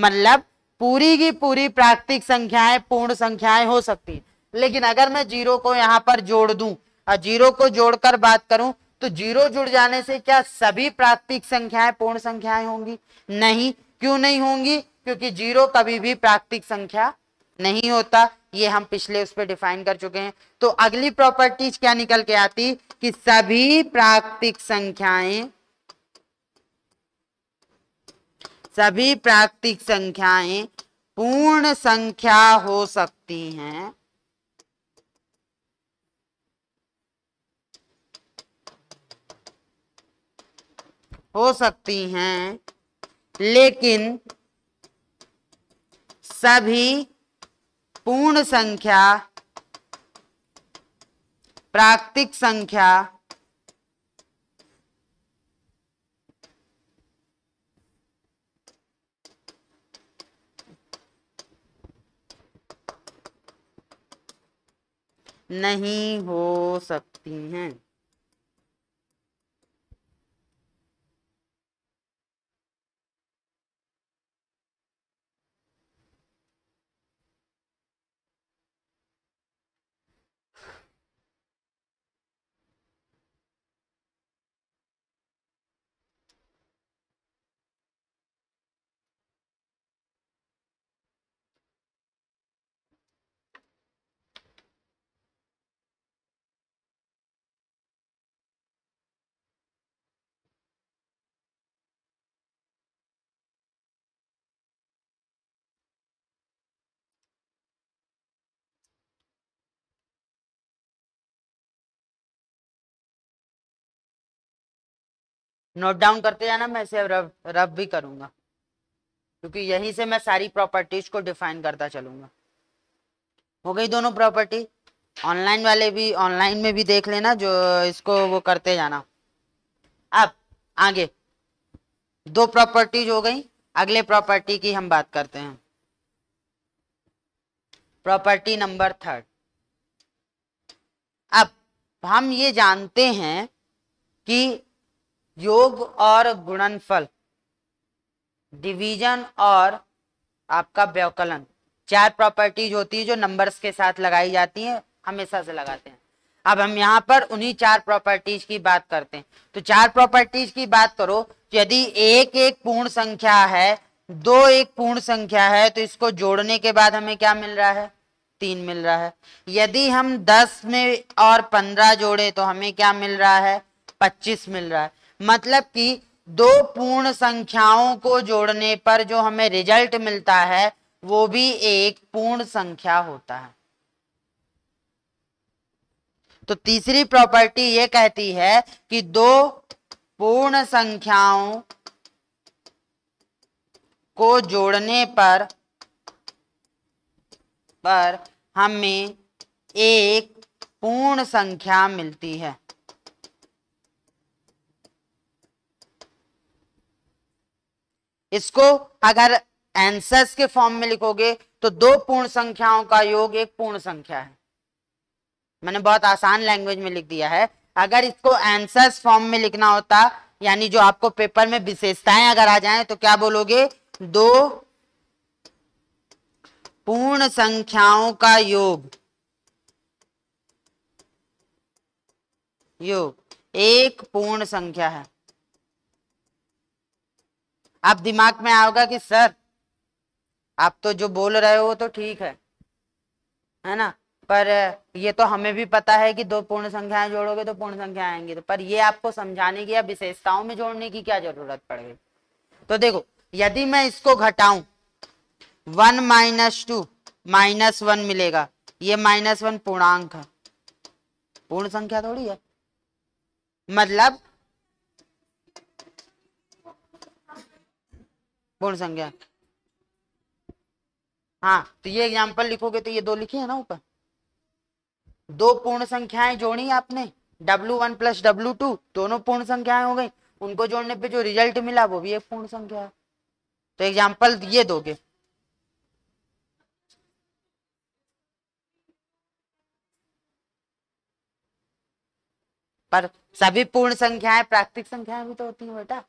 मतलब पूरी की पूरी प्राकृतिक संख्याएं पूर्ण संख्याएं हो सकती है लेकिन अगर मैं जीरो को यहाँ पर जोड़ दूं और जीरो को जोड़कर बात करूं तो जीरो जुड़ जाने से क्या सभी प्राकृतिक संख्याएं पूर्ण संख्याएं होंगी नहीं क्यों नहीं होंगी क्योंकि जीरो कभी भी प्राकृतिक संख्या नहीं होता ये हम पिछले उस पर डिफाइन कर चुके हैं तो अगली प्रॉपर्टीज क्या निकल के आती कि सभी प्राकृतिक संख्याएं सभी प्राकृतिक संख्याएं पूर्ण संख्या हो सकती हैं हो सकती हैं लेकिन सभी पूर्ण संख्या प्राकृतिक संख्या नहीं हो सकती हैं नोट डाउन करते जाना मैं इसे रब रब भी करूंगा क्योंकि यहीं से मैं सारी प्रॉपर्टीज को डिफाइन करता चलूंगा हो गई दोनों प्रॉपर्टी ऑनलाइन वाले भी ऑनलाइन में भी देख लेना जो इसको वो करते जाना अब आगे दो प्रॉपर्टीज हो गई अगले प्रॉपर्टी की हम बात करते हैं प्रॉपर्टी नंबर थर्ड अब हम ये जानते हैं कि योग और गुणनफल डिवीजन और आपका व्यवकलन चार प्रॉपर्टीज होती है जो नंबर्स के साथ लगाई जाती है हमेशा से लगाते हैं अब हम यहाँ पर उन्हीं चार प्रॉपर्टीज की बात करते हैं तो चार प्रॉपर्टीज की बात करो यदि एक एक पूर्ण संख्या है दो एक पूर्ण संख्या है तो इसको जोड़ने के बाद हमें क्या मिल रहा है तीन मिल रहा है यदि हम दस में और पंद्रह जोड़े तो हमें क्या मिल रहा है पच्चीस मिल रहा है मतलब कि दो पूर्ण संख्याओं को जोड़ने पर जो हमें रिजल्ट मिलता है वो भी एक पूर्ण संख्या होता है तो तीसरी प्रॉपर्टी ये कहती है कि दो पूर्ण संख्याओं को जोड़ने पर पर हमें एक पूर्ण संख्या मिलती है इसको अगर एंसर्स के फॉर्म में लिखोगे तो दो पूर्ण संख्याओं का योग एक पूर्ण संख्या है मैंने बहुत आसान लैंग्वेज में लिख दिया है अगर इसको एंसर्स फॉर्म में लिखना होता यानी जो आपको पेपर में विशेषताएं अगर आ जाएं तो क्या बोलोगे दो पूर्ण संख्याओं का योग योग एक पूर्ण संख्या है आप दिमाग में आओगे कि सर आप तो जो बोल रहे हो वो तो ठीक है है ना पर ये तो हमें भी पता है कि दो पूर्ण संख्याएं जोड़ोगे तो पूर्ण संख्या आएंगी तो पर ये आपको समझाने की या विशेषताओं में जोड़ने की क्या जरूरत पड़ गई तो देखो यदि मैं इसको घटाऊं one minus two minus one मिलेगा ये माइनस वन पूर्णांक है पूर्ण संख्या थोड़ी है मतलब पूर्ण संज्ञा हाँ तो ये एग्जाम्पल लिखोगे तो ये दो लिखे हैं ना ऊपर दो पूर्ण संख्याएं जोड़ी आपने W1 one plus W two दोनों पूर्ण संख्याएं हो गई उनको जोड़ने पे जो रिजल्ट मिला वो भी एक पूर्ण संख्या है तो एग्जाम्पल ये दोगे पर सभी पूर्ण संख्याएं प्राकृतिक संख्याएं भी तो होती है बेटा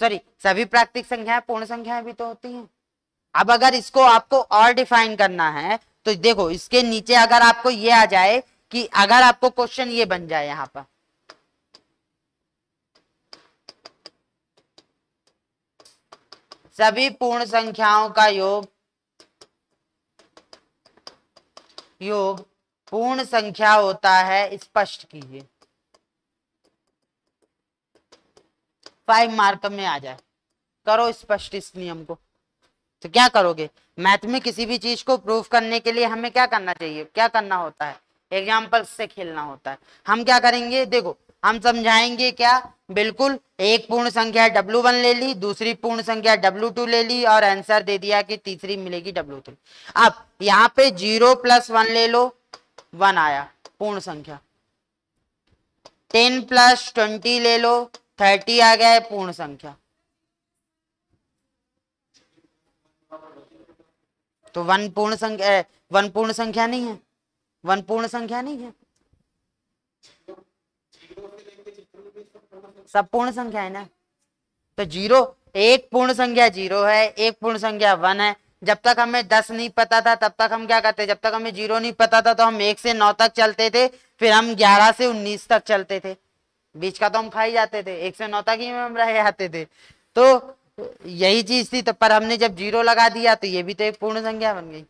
सॉरी सभी प्राकृतिक संख्याएं पूर्ण संख्याएं भी तो होती हैं अब अगर इसको आपको और डिफाइन करना है तो देखो इसके नीचे अगर आपको ये आ जाए कि अगर आपको क्वेश्चन ये बन जाए यहां पर सभी पूर्ण संख्याओं का योग योग पूर्ण संख्या होता है स्पष्ट कीजिए फाइव मार्क में आ जाए करो स्पष्ट इस नियम को तो क्या करोगे मैथ में किसी भी चीज को प्रूफ करने के लिए हमें क्या करना चाहिए क्या करना होता है एग्जाम्पल से खेलना होता है हम क्या करेंगे देखो हम समझाएंगे क्या बिल्कुल एक पूर्ण संख्या डब्ल्यू वन ले ली दूसरी पूर्ण संख्या W2 टू ले ली और आंसर दे दिया कि तीसरी मिलेगी डब्ल्यू थ्री अब यहाँ पे जीरो प्लस वन ले लो वन आया पूर्ण संख्या टेन प्लस ट्वेंटी ले लो थर्टी आ गया है पूर्ण संख्या तो वन पूर्ण संख्या वन पूर्ण संख्या नहीं है वन पूर्ण संख्या नहीं है सब पूर्ण संख्या है ना तो जीरो एक पूर्ण संख्या जीरो है एक पूर्ण संख्या वन है जब तक हमें दस नहीं पता था तब तक हम क्या करते जब तक हमें जीरो नहीं पता था तो हम एक से नौ तक चलते थे फिर हम ग्यारह से उन्नीस तक चलते थे बीच का तो हम खा ही जाते थे एक सौ नौता की हम रह जाते थे तो यही चीज थी तो पर हमने जब जीरो लगा दिया तो ये भी तो एक पूर्ण संख्या बन गई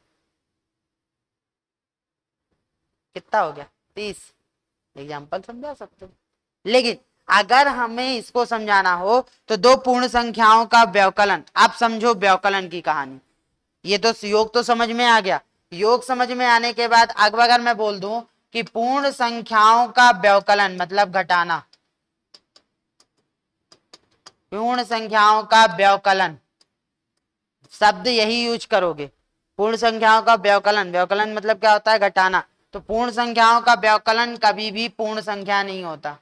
कितना हो गया तीस एग्जाम्पल समझा सकते लेकिन अगर हमें इसको समझाना हो तो दो पूर्ण संख्याओं का व्यवकलन आप समझो व्यवकलन की कहानी ये तो योग तो समझ में आ गया योग समझ में आने के बाद अगर मैं बोल दूं कि पूर्ण संख्याओं का व्यवकलन मतलब घटाना पूर्ण संख्याओं का व्यवकलन शब्द यही यूज करोगे पूर्ण संख्याओं का व्यवकलन व्यवकलन मतलब क्या होता है घटाना तो पूर्ण संख्याओं का व्यवकलन कभी भी पूर्ण संख्या नहीं होता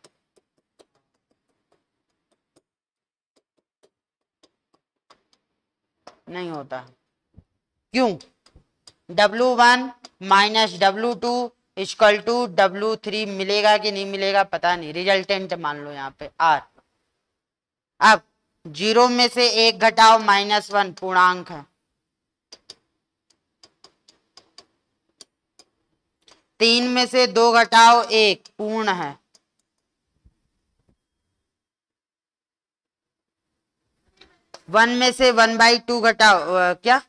नहीं होता क्यों W one minus W two is equal to W three मिलेगा कि नहीं मिलेगा पता नहीं रिजल्टेंट मान लो यहाँ पे आर अब जीरो में से एक घटाओ माइनस वन पूर्णांक है तीन में से दो घटाओ एक पूर्ण है वन में से वन बाई टू घटाओ क्या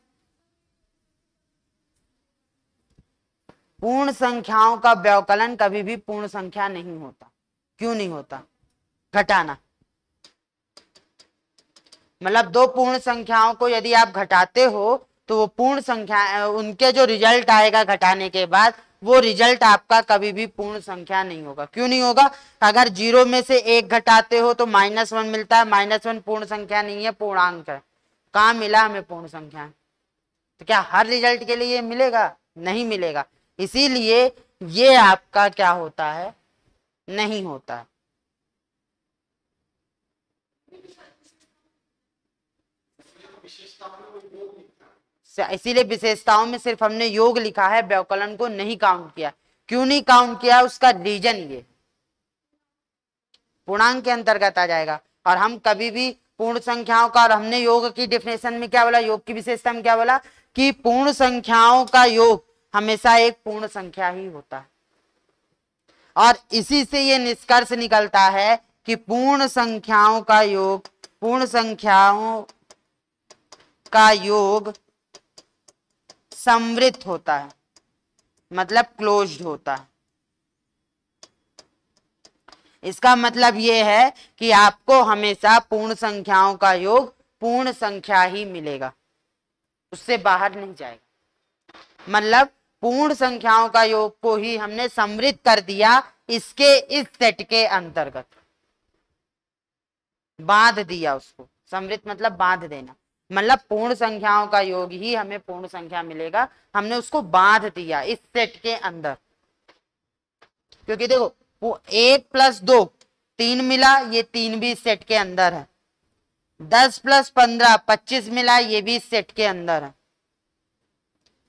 पूर्ण संख्याओं का व्यवकलन कभी भी पूर्ण संख्या नहीं होता क्यों नहीं होता घटाना मतलब दो पूर्ण संख्याओं को यदि आप घटाते हो तो वो पूर्ण संख्या उनके जो रिजल्ट आएगा घटाने के बाद वो रिजल्ट आपका कभी भी पूर्ण संख्या नहीं होगा क्यों नहीं होगा अगर जीरो में से एक घटाते हो तो माइनस वन मिलता है माइनस वन पूर्ण संख्या नहीं है पूर्णांक है कहाँ मिला हमें पूर्ण संख्या तो क्या हर रिजल्ट के लिए मिलेगा नहीं मिलेगा इसीलिए ये आपका क्या होता है नहीं होता है इसीलिए विशेषताओं में सिर्फ हमने योग लिखा है व्यवकलन को नहीं काउंट किया क्यों नहीं काउंट किया उसका रीजन ये पूर्णांक के अंतर्गत आ जाएगा और हम कभी भी पूर्ण संख्याओं का और हमने योग की डिफिनेशन में क्या बोला योग की विशेषता में क्या बोला कि पूर्ण संख्याओं का योग हमेशा एक पूर्ण संख्या ही होता है और इसी से ये निष्कर्ष निकलता है कि पूर्ण संख्याओं का योग पूर्ण संख्याओं का योग समृद्ध होता है मतलब क्लोज्ड होता है इसका मतलब यह है कि आपको हमेशा पूर्ण संख्याओं का योग पूर्ण संख्या ही मिलेगा उससे बाहर नहीं जाएगा मतलब पूर्ण संख्याओं का योग को ही हमने समृद्ध कर दिया इसके इस सेट के अंतर्गत बांध दिया उसको समृद्ध मतलब बांध देना मतलब पूर्ण संख्याओं का योग ही हमें पूर्ण संख्या मिलेगा हमने उसको बांध दिया इस सेट के अंदर क्योंकि देखो वो एक प्लस दो तीन मिला ये तीन भी सेट के अंदर है दस प्लस पंद्रह पच्चीस मिला ये भी सेट के अंदर है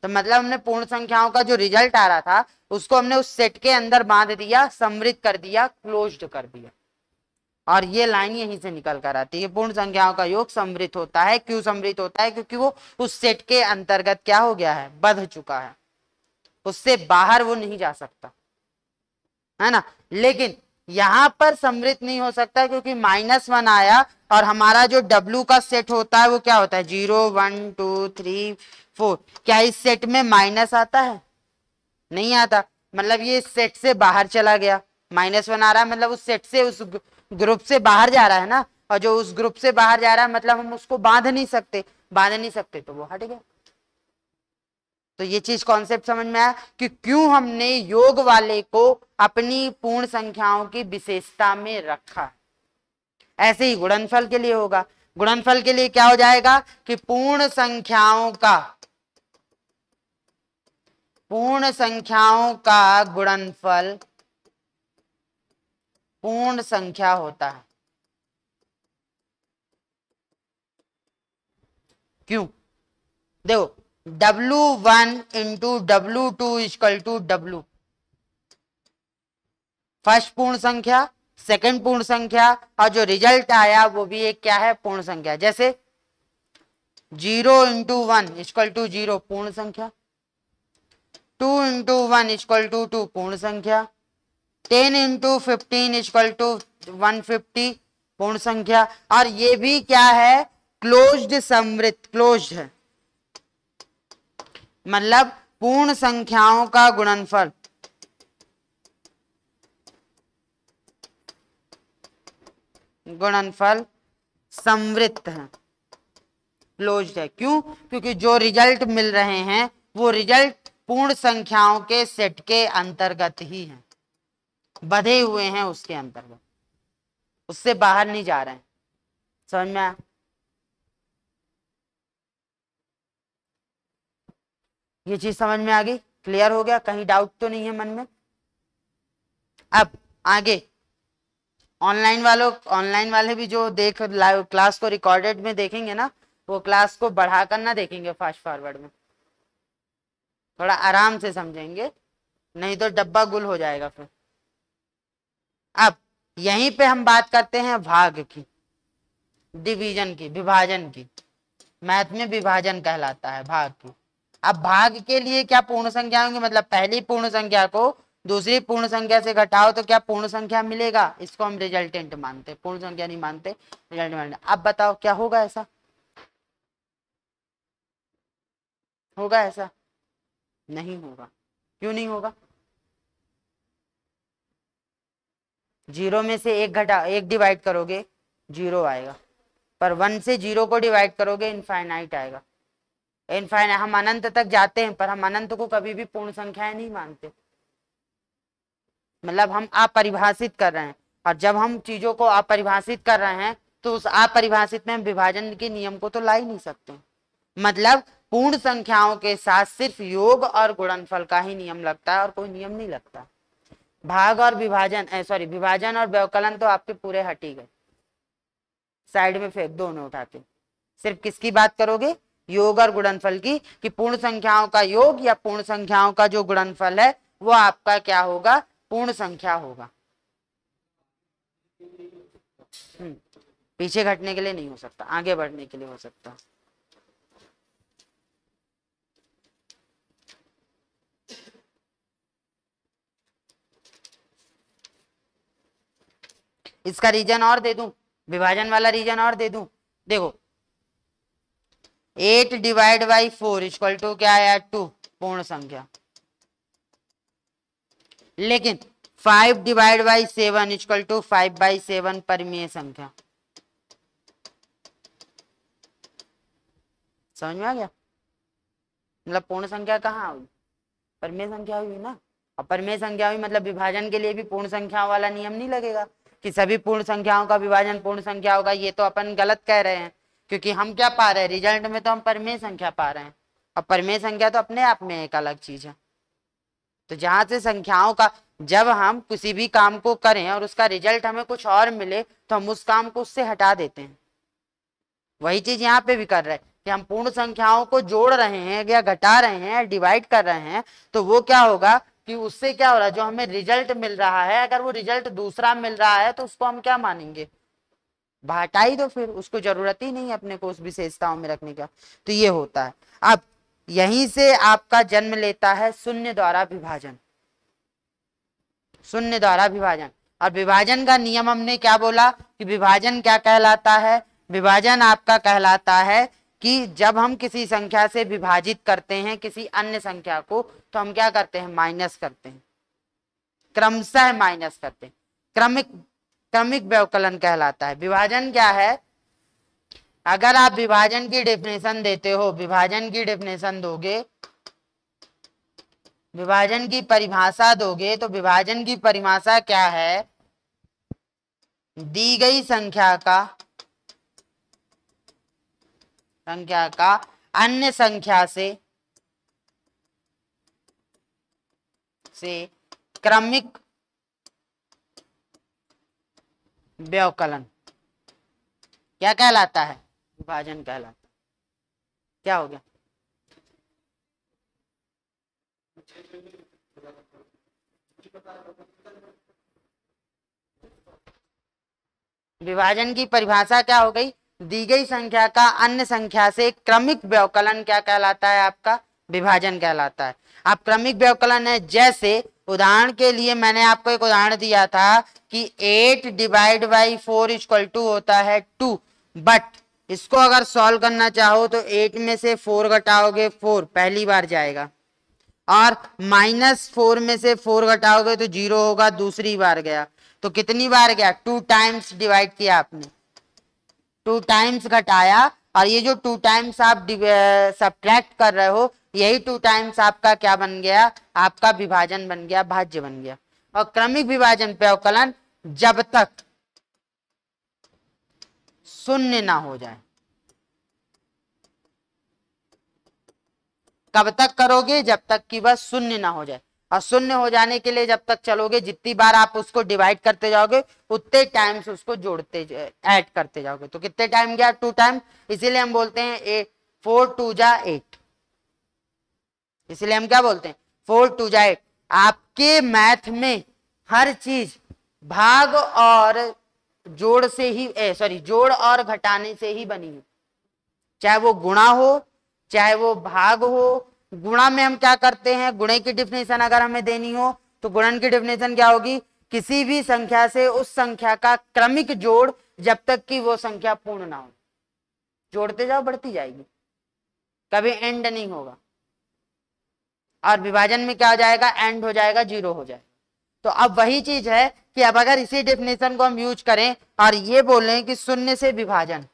तो मतलब हमने पूर्ण संख्याओं का जो रिजल्ट आ रहा था उसको हमने उस सेट के अंदर बांध दिया समृद्ध कर दिया क्लोज्ड कर दिया और ये लाइन यहीं से निकल कर आती है पूर्ण संख्याओं का योग समृद्ध होता है क्यों समृद्ध होता है क्योंकि वो उस सेट के अंतर्गत क्या हो गया है बध चुका है उससे बाहर वो नहीं जा सकता है ना लेकिन यहाँ पर समृद्ध नहीं हो सकता क्योंकि माइनस वन आया और हमारा जो डब्लू का सेट होता है वो क्या होता है zero one two three four क्या इस सेट में माइनस आता है नहीं आता मतलब ये सेट से बाहर चला गया माइनस वन आ रहा है मतलब उस सेट से उस ग्रुप से बाहर जा रहा है ना और जो उस ग्रुप से बाहर जा रहा है मतलब हम उसको बांध नहीं सकते बांध नहीं सकते तो वो हट गया तो ये चीज कॉन्सेप्ट समझ में आया कि क्यों हमने योग वाले को अपनी पूर्ण संख्याओं की विशेषता में रखा ऐसे ही गुणनफल के लिए होगा गुणनफल के लिए क्या हो जाएगा कि पूर्ण संख्याओं का पूर्ण संख्याओं का गुणनफल पूर्ण संख्या होता है क्यों देखो W one into W two is equal to W first पूर्ण संख्या सेकंड पूर्ण संख्या और जो रिजल्ट आया वो भी एक क्या है पूर्ण संख्या जैसे zero into one is equal to zero पूर्ण संख्या two into one is equal to two पूर्ण संख्या ten into fifteen is equal to one fifty पूर्ण संख्या और ये भी क्या है क्लोज्ड समृत क्लोज्ड है मतलब पूर्ण संख्याओं का गुणनफल गुणनफल समृत है क्लोज्ड है क्यों क्योंकि जो रिजल्ट मिल रहे हैं वो रिजल्ट पूर्ण संख्याओं के सेट के अंतर्गत ही हैं बधे हुए हैं उसके अंतर्गत उससे बाहर नहीं जा रहे हैं समझ में आया ये चीज समझ में आ गई क्लियर हो गया कहीं डाउट तो नहीं है मन में अब आगे ऑनलाइन वालों ऑनलाइन वाले भी जो देख लाइव क्लास को रिकॉर्डेड में देखेंगे ना वो क्लास को बढ़ाकर ना देखेंगे फास्ट फॉरवर्ड में थोड़ा आराम से समझेंगे नहीं तो डब्बा गुल हो जाएगा फिर अब यहीं पे हम बात करते हैं भाग की डिवीजन की विभाजन की मैथ में विभाजन कहलाता है भाग की अब भाग के लिए क्या पूर्ण संख्या होंगी मतलब पहली पूर्ण संख्या को दूसरी पूर्ण संख्या से घटाओ तो क्या पूर्ण संख्या मिलेगा इसको हम रिजल्टेंट मानते पूर्ण संख्या नहीं मानते रिजल्ट मानते अब बताओ क्या होगा ऐसा होगा ऐसा नहीं होगा क्यों नहीं होगा जीरो में से एक घटा एक डिवाइड करोगे जीरो आएगा पर वन से जीरो को डिवाइड करोगे इनफाइनाइट आएगा इनफाइनाइट हम अनंत तक जाते हैं पर हम अनंत को कभी भी पूर्ण संख्याएं नहीं मानते मतलब हम अपरिभाषित कर रहे हैं और जब हम चीजों को अपरिभाषित कर रहे हैं तो उस अपरिभाषित में हम विभाजन के नियम को तो ला ही नहीं सकते मतलब पूर्ण संख्याओं के साथ सिर्फ योग और गुणनफल का ही नियम लगता है और कोई नियम नहीं लगता भाग और विभाजन सॉरी विभाजन और व्यवकलन तो आपके पूरे हट ही गए साइड में फेंक दो उन्हें उठा के सिर्फ किसकी बात करोगे योग और गुणनफल की कि पूर्ण संख्याओं का योग या पूर्ण संख्याओं का जो गुणनफल है वो आपका क्या होगा पूर्ण संख्या होगा हम्म, पीछे घटने के लिए नहीं हो सकता आगे बढ़ने के लिए हो सकता इसका रीजन और दे दू विभाजन वाला रीजन और दे दू देखो eight divide by four is equal to क्या आया टू पूर्ण संख्या लेकिन five divide by seven is equal to five by seven परिमेय संख्या समझ में आ गया मतलब पूर्ण संख्या कहाँ हुई परमेय संख्या हुई ना और परमेय संख्या हुई मतलब विभाजन के लिए भी पूर्ण संख्या वाला नियम नहीं लगेगा कि सभी पूर्ण संख्याओं का विभाजन पूर्ण संख्या होगा ये तो अपन गलत कह रहे हैं क्योंकि हम क्या पा रहे हैं रिजल्ट में तो हम परमेय संख्या पा रहे हैं और परमेय संख्या तो अपने आप में एक अलग चीज है तो जहां से संख्याओं का जब हम किसी भी काम को करें और उसका रिजल्ट हमें कुछ और मिले तो हम उस काम को उससे हटा देते हैं वही चीज यहाँ पे भी कर रहे हैं कि हम पूर्ण संख्याओं को जोड़ रहे हैं या घटा रहे हैं डिवाइड कर रहे हैं तो वो क्या होगा कि उससे क्या हो रहा है जो हमें रिजल्ट मिल रहा है अगर वो रिजल्ट दूसरा मिल रहा है तो उसको हम क्या मानेंगे भाटाई दो फिर उसको जरूरत ही नहीं अपने को उस विशेषताओं में रखने का तो ये होता है अब यहीं से आपका जन्म लेता है शून्य द्वारा विभाजन शून्य द्वारा विभाजन और विभाजन का नियम हमने क्या बोला कि विभाजन क्या कहलाता है विभाजन आपका कहलाता है कि जब हम किसी संख्या से विभाजित करते हैं किसी अन्य संख्या को तो हम क्या करते हैं माइनस करते हैं क्रमशः माइनस करते हैं क्रमिक क्रमिक व्यवकलन कहलाता है विभाजन क्या है अगर आप विभाजन की डेफिनेशन देते हो विभाजन की डेफिनेशन दोगे विभाजन की परिभाषा दोगे तो विभाजन की परिभाषा क्या है दी गई संख्या का संख्या का अन्य संख्या से से क्रमिक व्यवकलन क्या कहलाता है विभाजन कहलाता क्या हो गया विभाजन की परिभाषा क्या हो गई दी गई संख्या का अन्य संख्या से क्रमिक व्यवकलन क्या कहलाता है आपका विभाजन कहलाता है आप क्रमिक व्यवकलन है जैसे उदाहरण के लिए मैंने आपको एक उदाहरण दिया था कि eight divide by four equal to होता है टू बट इसको अगर सॉल्व करना चाहो तो एट में से फोर घटाओगे फोर पहली बार जाएगा और माइनस फोर में से फोर घटाओगे तो जीरो होगा दूसरी बार गया तो कितनी बार गया टू टाइम्स डिवाइड किया आपने टू टाइम्स घटाया और ये जो टू टाइम्स आप सब्ट्रैक्ट कर रहे हो यही टू टाइम्स आपका क्या बन गया आपका विभाजन बन गया भाज्य बन गया और क्रमिक विभाजन पे अवकलन जब तक शून्य ना हो जाए कब तक करोगे जब तक कि वह शून्य ना हो जाए और शून्य हो जाने के लिए जब तक चलोगे जितनी बार आप उसको डिवाइड करते जाओगे उतने टाइम से उसको जोड़ते ऐड करते जाओगे तो कितने टाइम गया टू टाइम इसीलिए हम बोलते हैं ए फोर टू जा एट इसलिए हम क्या बोलते हैं फोर टू जा एट आपके मैथ में हर चीज भाग और जोड़ से ही सॉरी जोड़ और घटाने से ही बनी है चाहे वो गुणा हो चाहे वो भाग हो गुणा में हम क्या करते हैं गुणे की डिफिनेशन अगर हमें देनी हो तो गुणन की डिफिनेशन क्या होगी किसी भी संख्या से उस संख्या का क्रमिक जोड़ जब तक कि वो संख्या पूर्ण ना हो जोड़ते जाओ बढ़ती जाएगी कभी एंड नहीं होगा और विभाजन में क्या हो जाएगा एंड हो जाएगा जीरो हो जाए तो अब वही चीज है कि अब अगर इसी डेफिनेशन को हम यूज करें और ये बोलें कि शून्य से विभाजन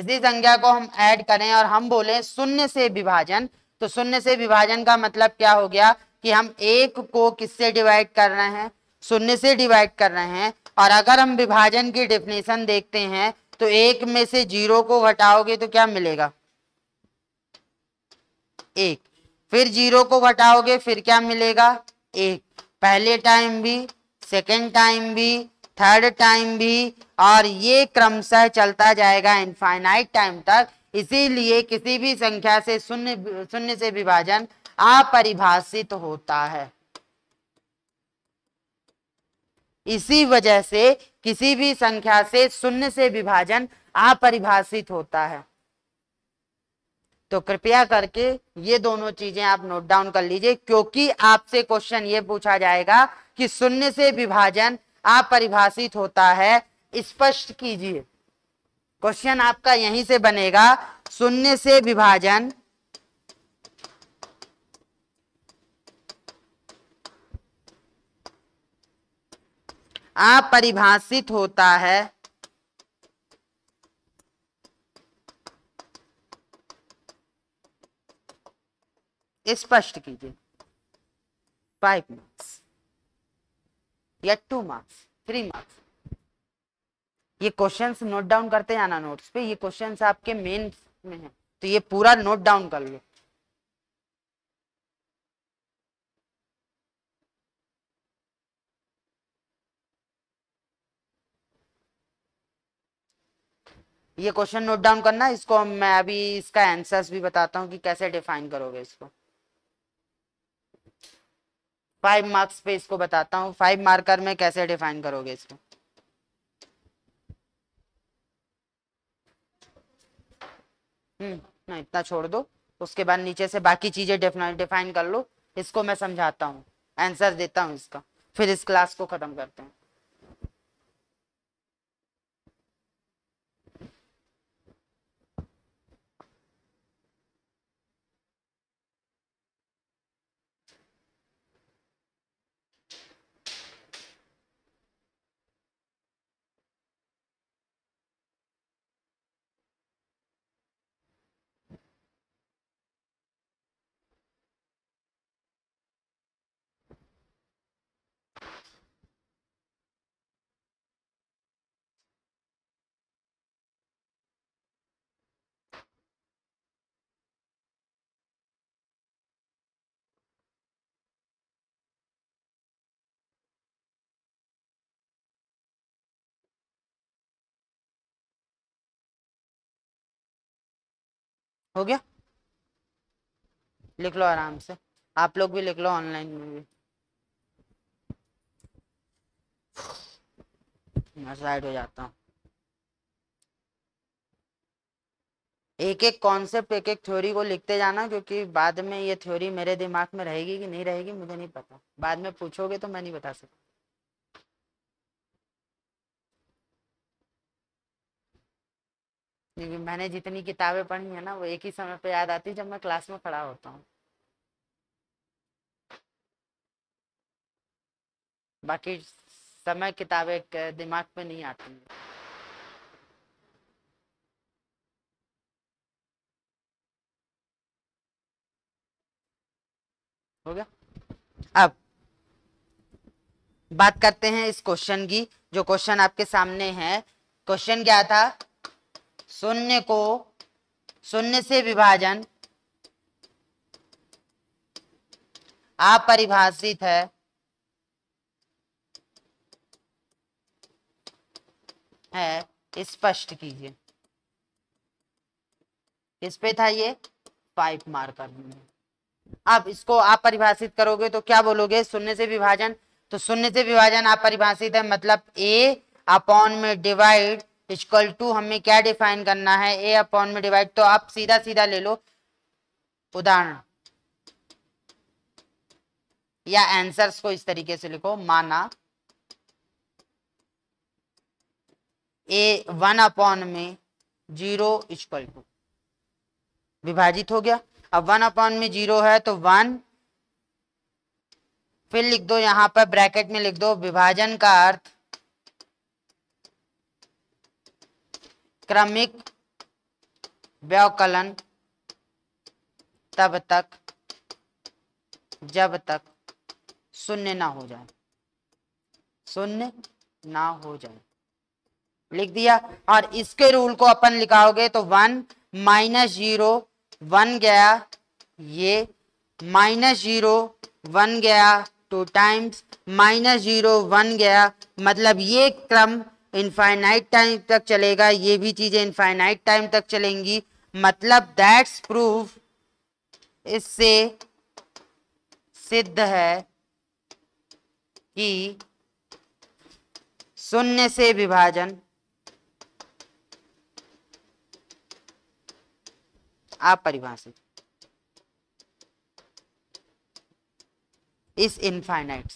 इसी संख्या को हम ऐड करें और हम बोले शून्य से विभाजन तो शून्य से विभाजन का मतलब क्या हो गया कि हम एक को किससे डिवाइड कर रहे हैं शून्य से डिवाइड कर रहे हैं और अगर हम विभाजन की डेफिनेशन देखते हैं तो एक में से जीरो को घटाओगे तो क्या मिलेगा एक फिर जीरो को घटाओगे फिर क्या मिलेगा एक पहले टाइम भी सेकेंड टाइम भी थर्ड टाइम भी और ये क्रमशः चलता जाएगा इनफाइनाइट टाइम तक इसीलिए किसी भी संख्या से शून्य शून्य से विभाजन अपरिभाषित होता है इसी वजह से किसी भी संख्या से शून्य से विभाजन अपरिभाषित होता है तो कृपया करके ये दोनों चीजें आप नोट डाउन कर लीजिए क्योंकि आपसे क्वेश्चन ये पूछा जाएगा कि शून्य से विभाजन अपरिभाषित होता है स्पष्ट कीजिए क्वेश्चन आपका यहीं से बनेगा शून्य से विभाजन अपरिभाषित होता है स्पष्ट कीजिए पाइप में या टू मार्क्स थ्री मार्क्स ये क्वेश्चंस नोट डाउन करते जाना नोट्स पे ये क्वेश्चंस आपके मेन में है तो ये पूरा नोट डाउन कर लो ये क्वेश्चन नोट डाउन करना इसको मैं अभी इसका आंसर्स भी बताता हूँ कि कैसे डिफाइन करोगे इसको फाइव मार्क्स पे इसको बताता हूँ फाइव मार्कर में कैसे डिफाइन करोगे इसको हम्म इतना छोड़ दो उसके बाद नीचे से बाकी चीजें डिफाइन कर लो इसको मैं समझाता हूँ आंसर देता हूँ इसका फिर इस क्लास को खत्म करते हैं हो गया लिख लो आराम से आप लोग भी लिख लो ऑनलाइन में भी साइड हो जाता हूँ एक एक कॉन्सेप्ट एक एक थ्योरी को लिखते जाना क्योंकि बाद में ये थ्योरी मेरे दिमाग में रहेगी कि नहीं रहेगी मुझे नहीं पता बाद में पूछोगे तो मैं नहीं बता सकता क्योंकि मैंने जितनी किताबें पढ़ी है ना वो एक ही समय पे याद आती है जब मैं क्लास में खड़ा होता हूँ बाकी समय किताबें दिमाग पे नहीं आती है हो गया अब बात करते हैं इस क्वेश्चन की जो क्वेश्चन आपके सामने है क्वेश्चन क्या था शून्य को शून्य से विभाजन अपरिभाषित है है स्पष्ट कीजिए किस पे था ये फाइव मार्कर अब इसको आप परिभाषित करोगे तो क्या बोलोगे शून्य से विभाजन तो शून्य से विभाजन आप परिभाषित है मतलब ए अपॉन में डिवाइड इजक्वल टू हमें क्या डिफाइन करना है ए अपॉन में डिवाइड तो आप सीधा सीधा ले लो उदाहरण या आंसर्स को इस तरीके से लिखो माना ए वन अपॉन में जीरो इजक्वल टू विभाजित हो गया अब वन अपॉन में जीरो है तो वन फिर लिख दो यहां पर ब्रैकेट में लिख दो विभाजन का अर्थ क्रमिक व्यवकलन तब तक जब तक शून्य ना हो जाए शून्य ना हो जाए लिख दिया और इसके रूल को अपन लिखाओगे तो वन माइनस जीरो वन गया ये माइनस जीरो वन गया two times minus zero one गया मतलब ये क्रम इनफाइनाइट टाइम तक चलेगा ये भी चीज़ें इनफाइनाइट टाइम तक चलेंगी मतलब दैट्स प्रूफ इससे सिद्ध है कि शून्य से विभाजन अपरिभाषित इस इनफाइनाइट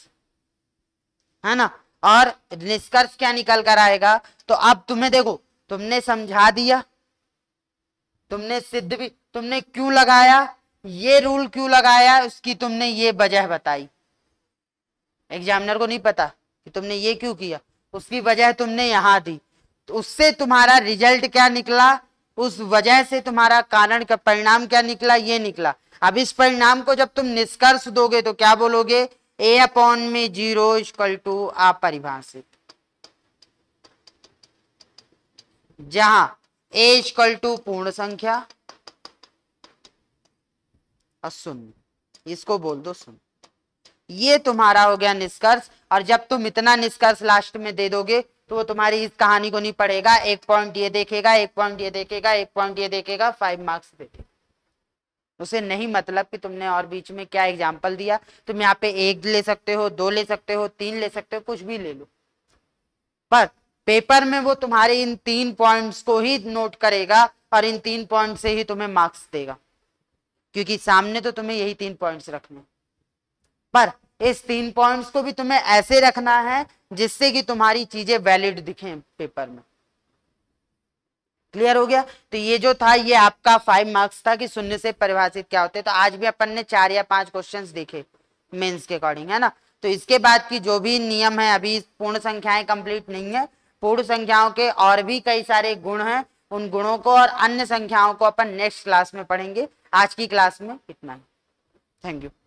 है ना और निष्कर्ष क्या निकल कर आएगा तो अब तुम्हें देखो तुमने समझा दिया तुमने सिद्ध भी तुमने क्यों लगाया ये रूल क्यों लगाया उसकी तुमने ये वजह बताई एग्जामिनर को नहीं पता कि तुमने ये क्यों किया उसकी वजह तुमने यहां दी तो उससे तुम्हारा रिजल्ट क्या निकला उस वजह से तुम्हारा कारण का परिणाम क्या निकला ये निकला अब इस परिणाम को जब तुम निष्कर्ष दोगे तो क्या बोलोगे ए अपॉन में जीरो इक्वल टू अपरिभाषित जहां ए इक्वल टू पूर्ण संख्या और शून्य इसको बोल दो सुन ये तुम्हारा हो गया निष्कर्ष और जब तुम इतना निष्कर्ष लास्ट में दे दोगे तो वो तुम्हारी इस कहानी को नहीं पढ़ेगा एक पॉइंट ये देखेगा एक पॉइंट ये देखेगा एक पॉइंट ये देखेगा फाइव मार्क्स देखेगा उसे नहीं मतलब कि तुमने और बीच में क्या एग्जाम्पल दिया तुम यहाँ पे एक ले सकते हो दो ले सकते हो तीन ले सकते हो कुछ भी ले लो पर पेपर में वो तुम्हारे इन तीन पॉइंट्स को ही नोट करेगा और इन तीन पॉइंट से ही तुम्हें मार्क्स देगा क्योंकि सामने तो तुम्हें यही तीन पॉइंट्स रखने पर इस तीन पॉइंट्स को भी तुम्हें ऐसे रखना है जिससे कि तुम्हारी चीजें वैलिड दिखें पेपर में क्लियर हो गया तो ये जो था ये आपका फाइव मार्क्स था कि शून्य से परिभाषित क्या होते तो आज भी अपन ने चार या पांच क्वेश्चन देखे मेन्स के अकॉर्डिंग है ना तो इसके बाद की जो भी नियम है अभी पूर्ण संख्याएं कंप्लीट नहीं है पूर्ण संख्याओं के और भी कई सारे गुण हैं उन गुणों को और अन्य संख्याओं को अपन नेक्स्ट क्लास में पढ़ेंगे आज की क्लास में इतना ही थैंक यू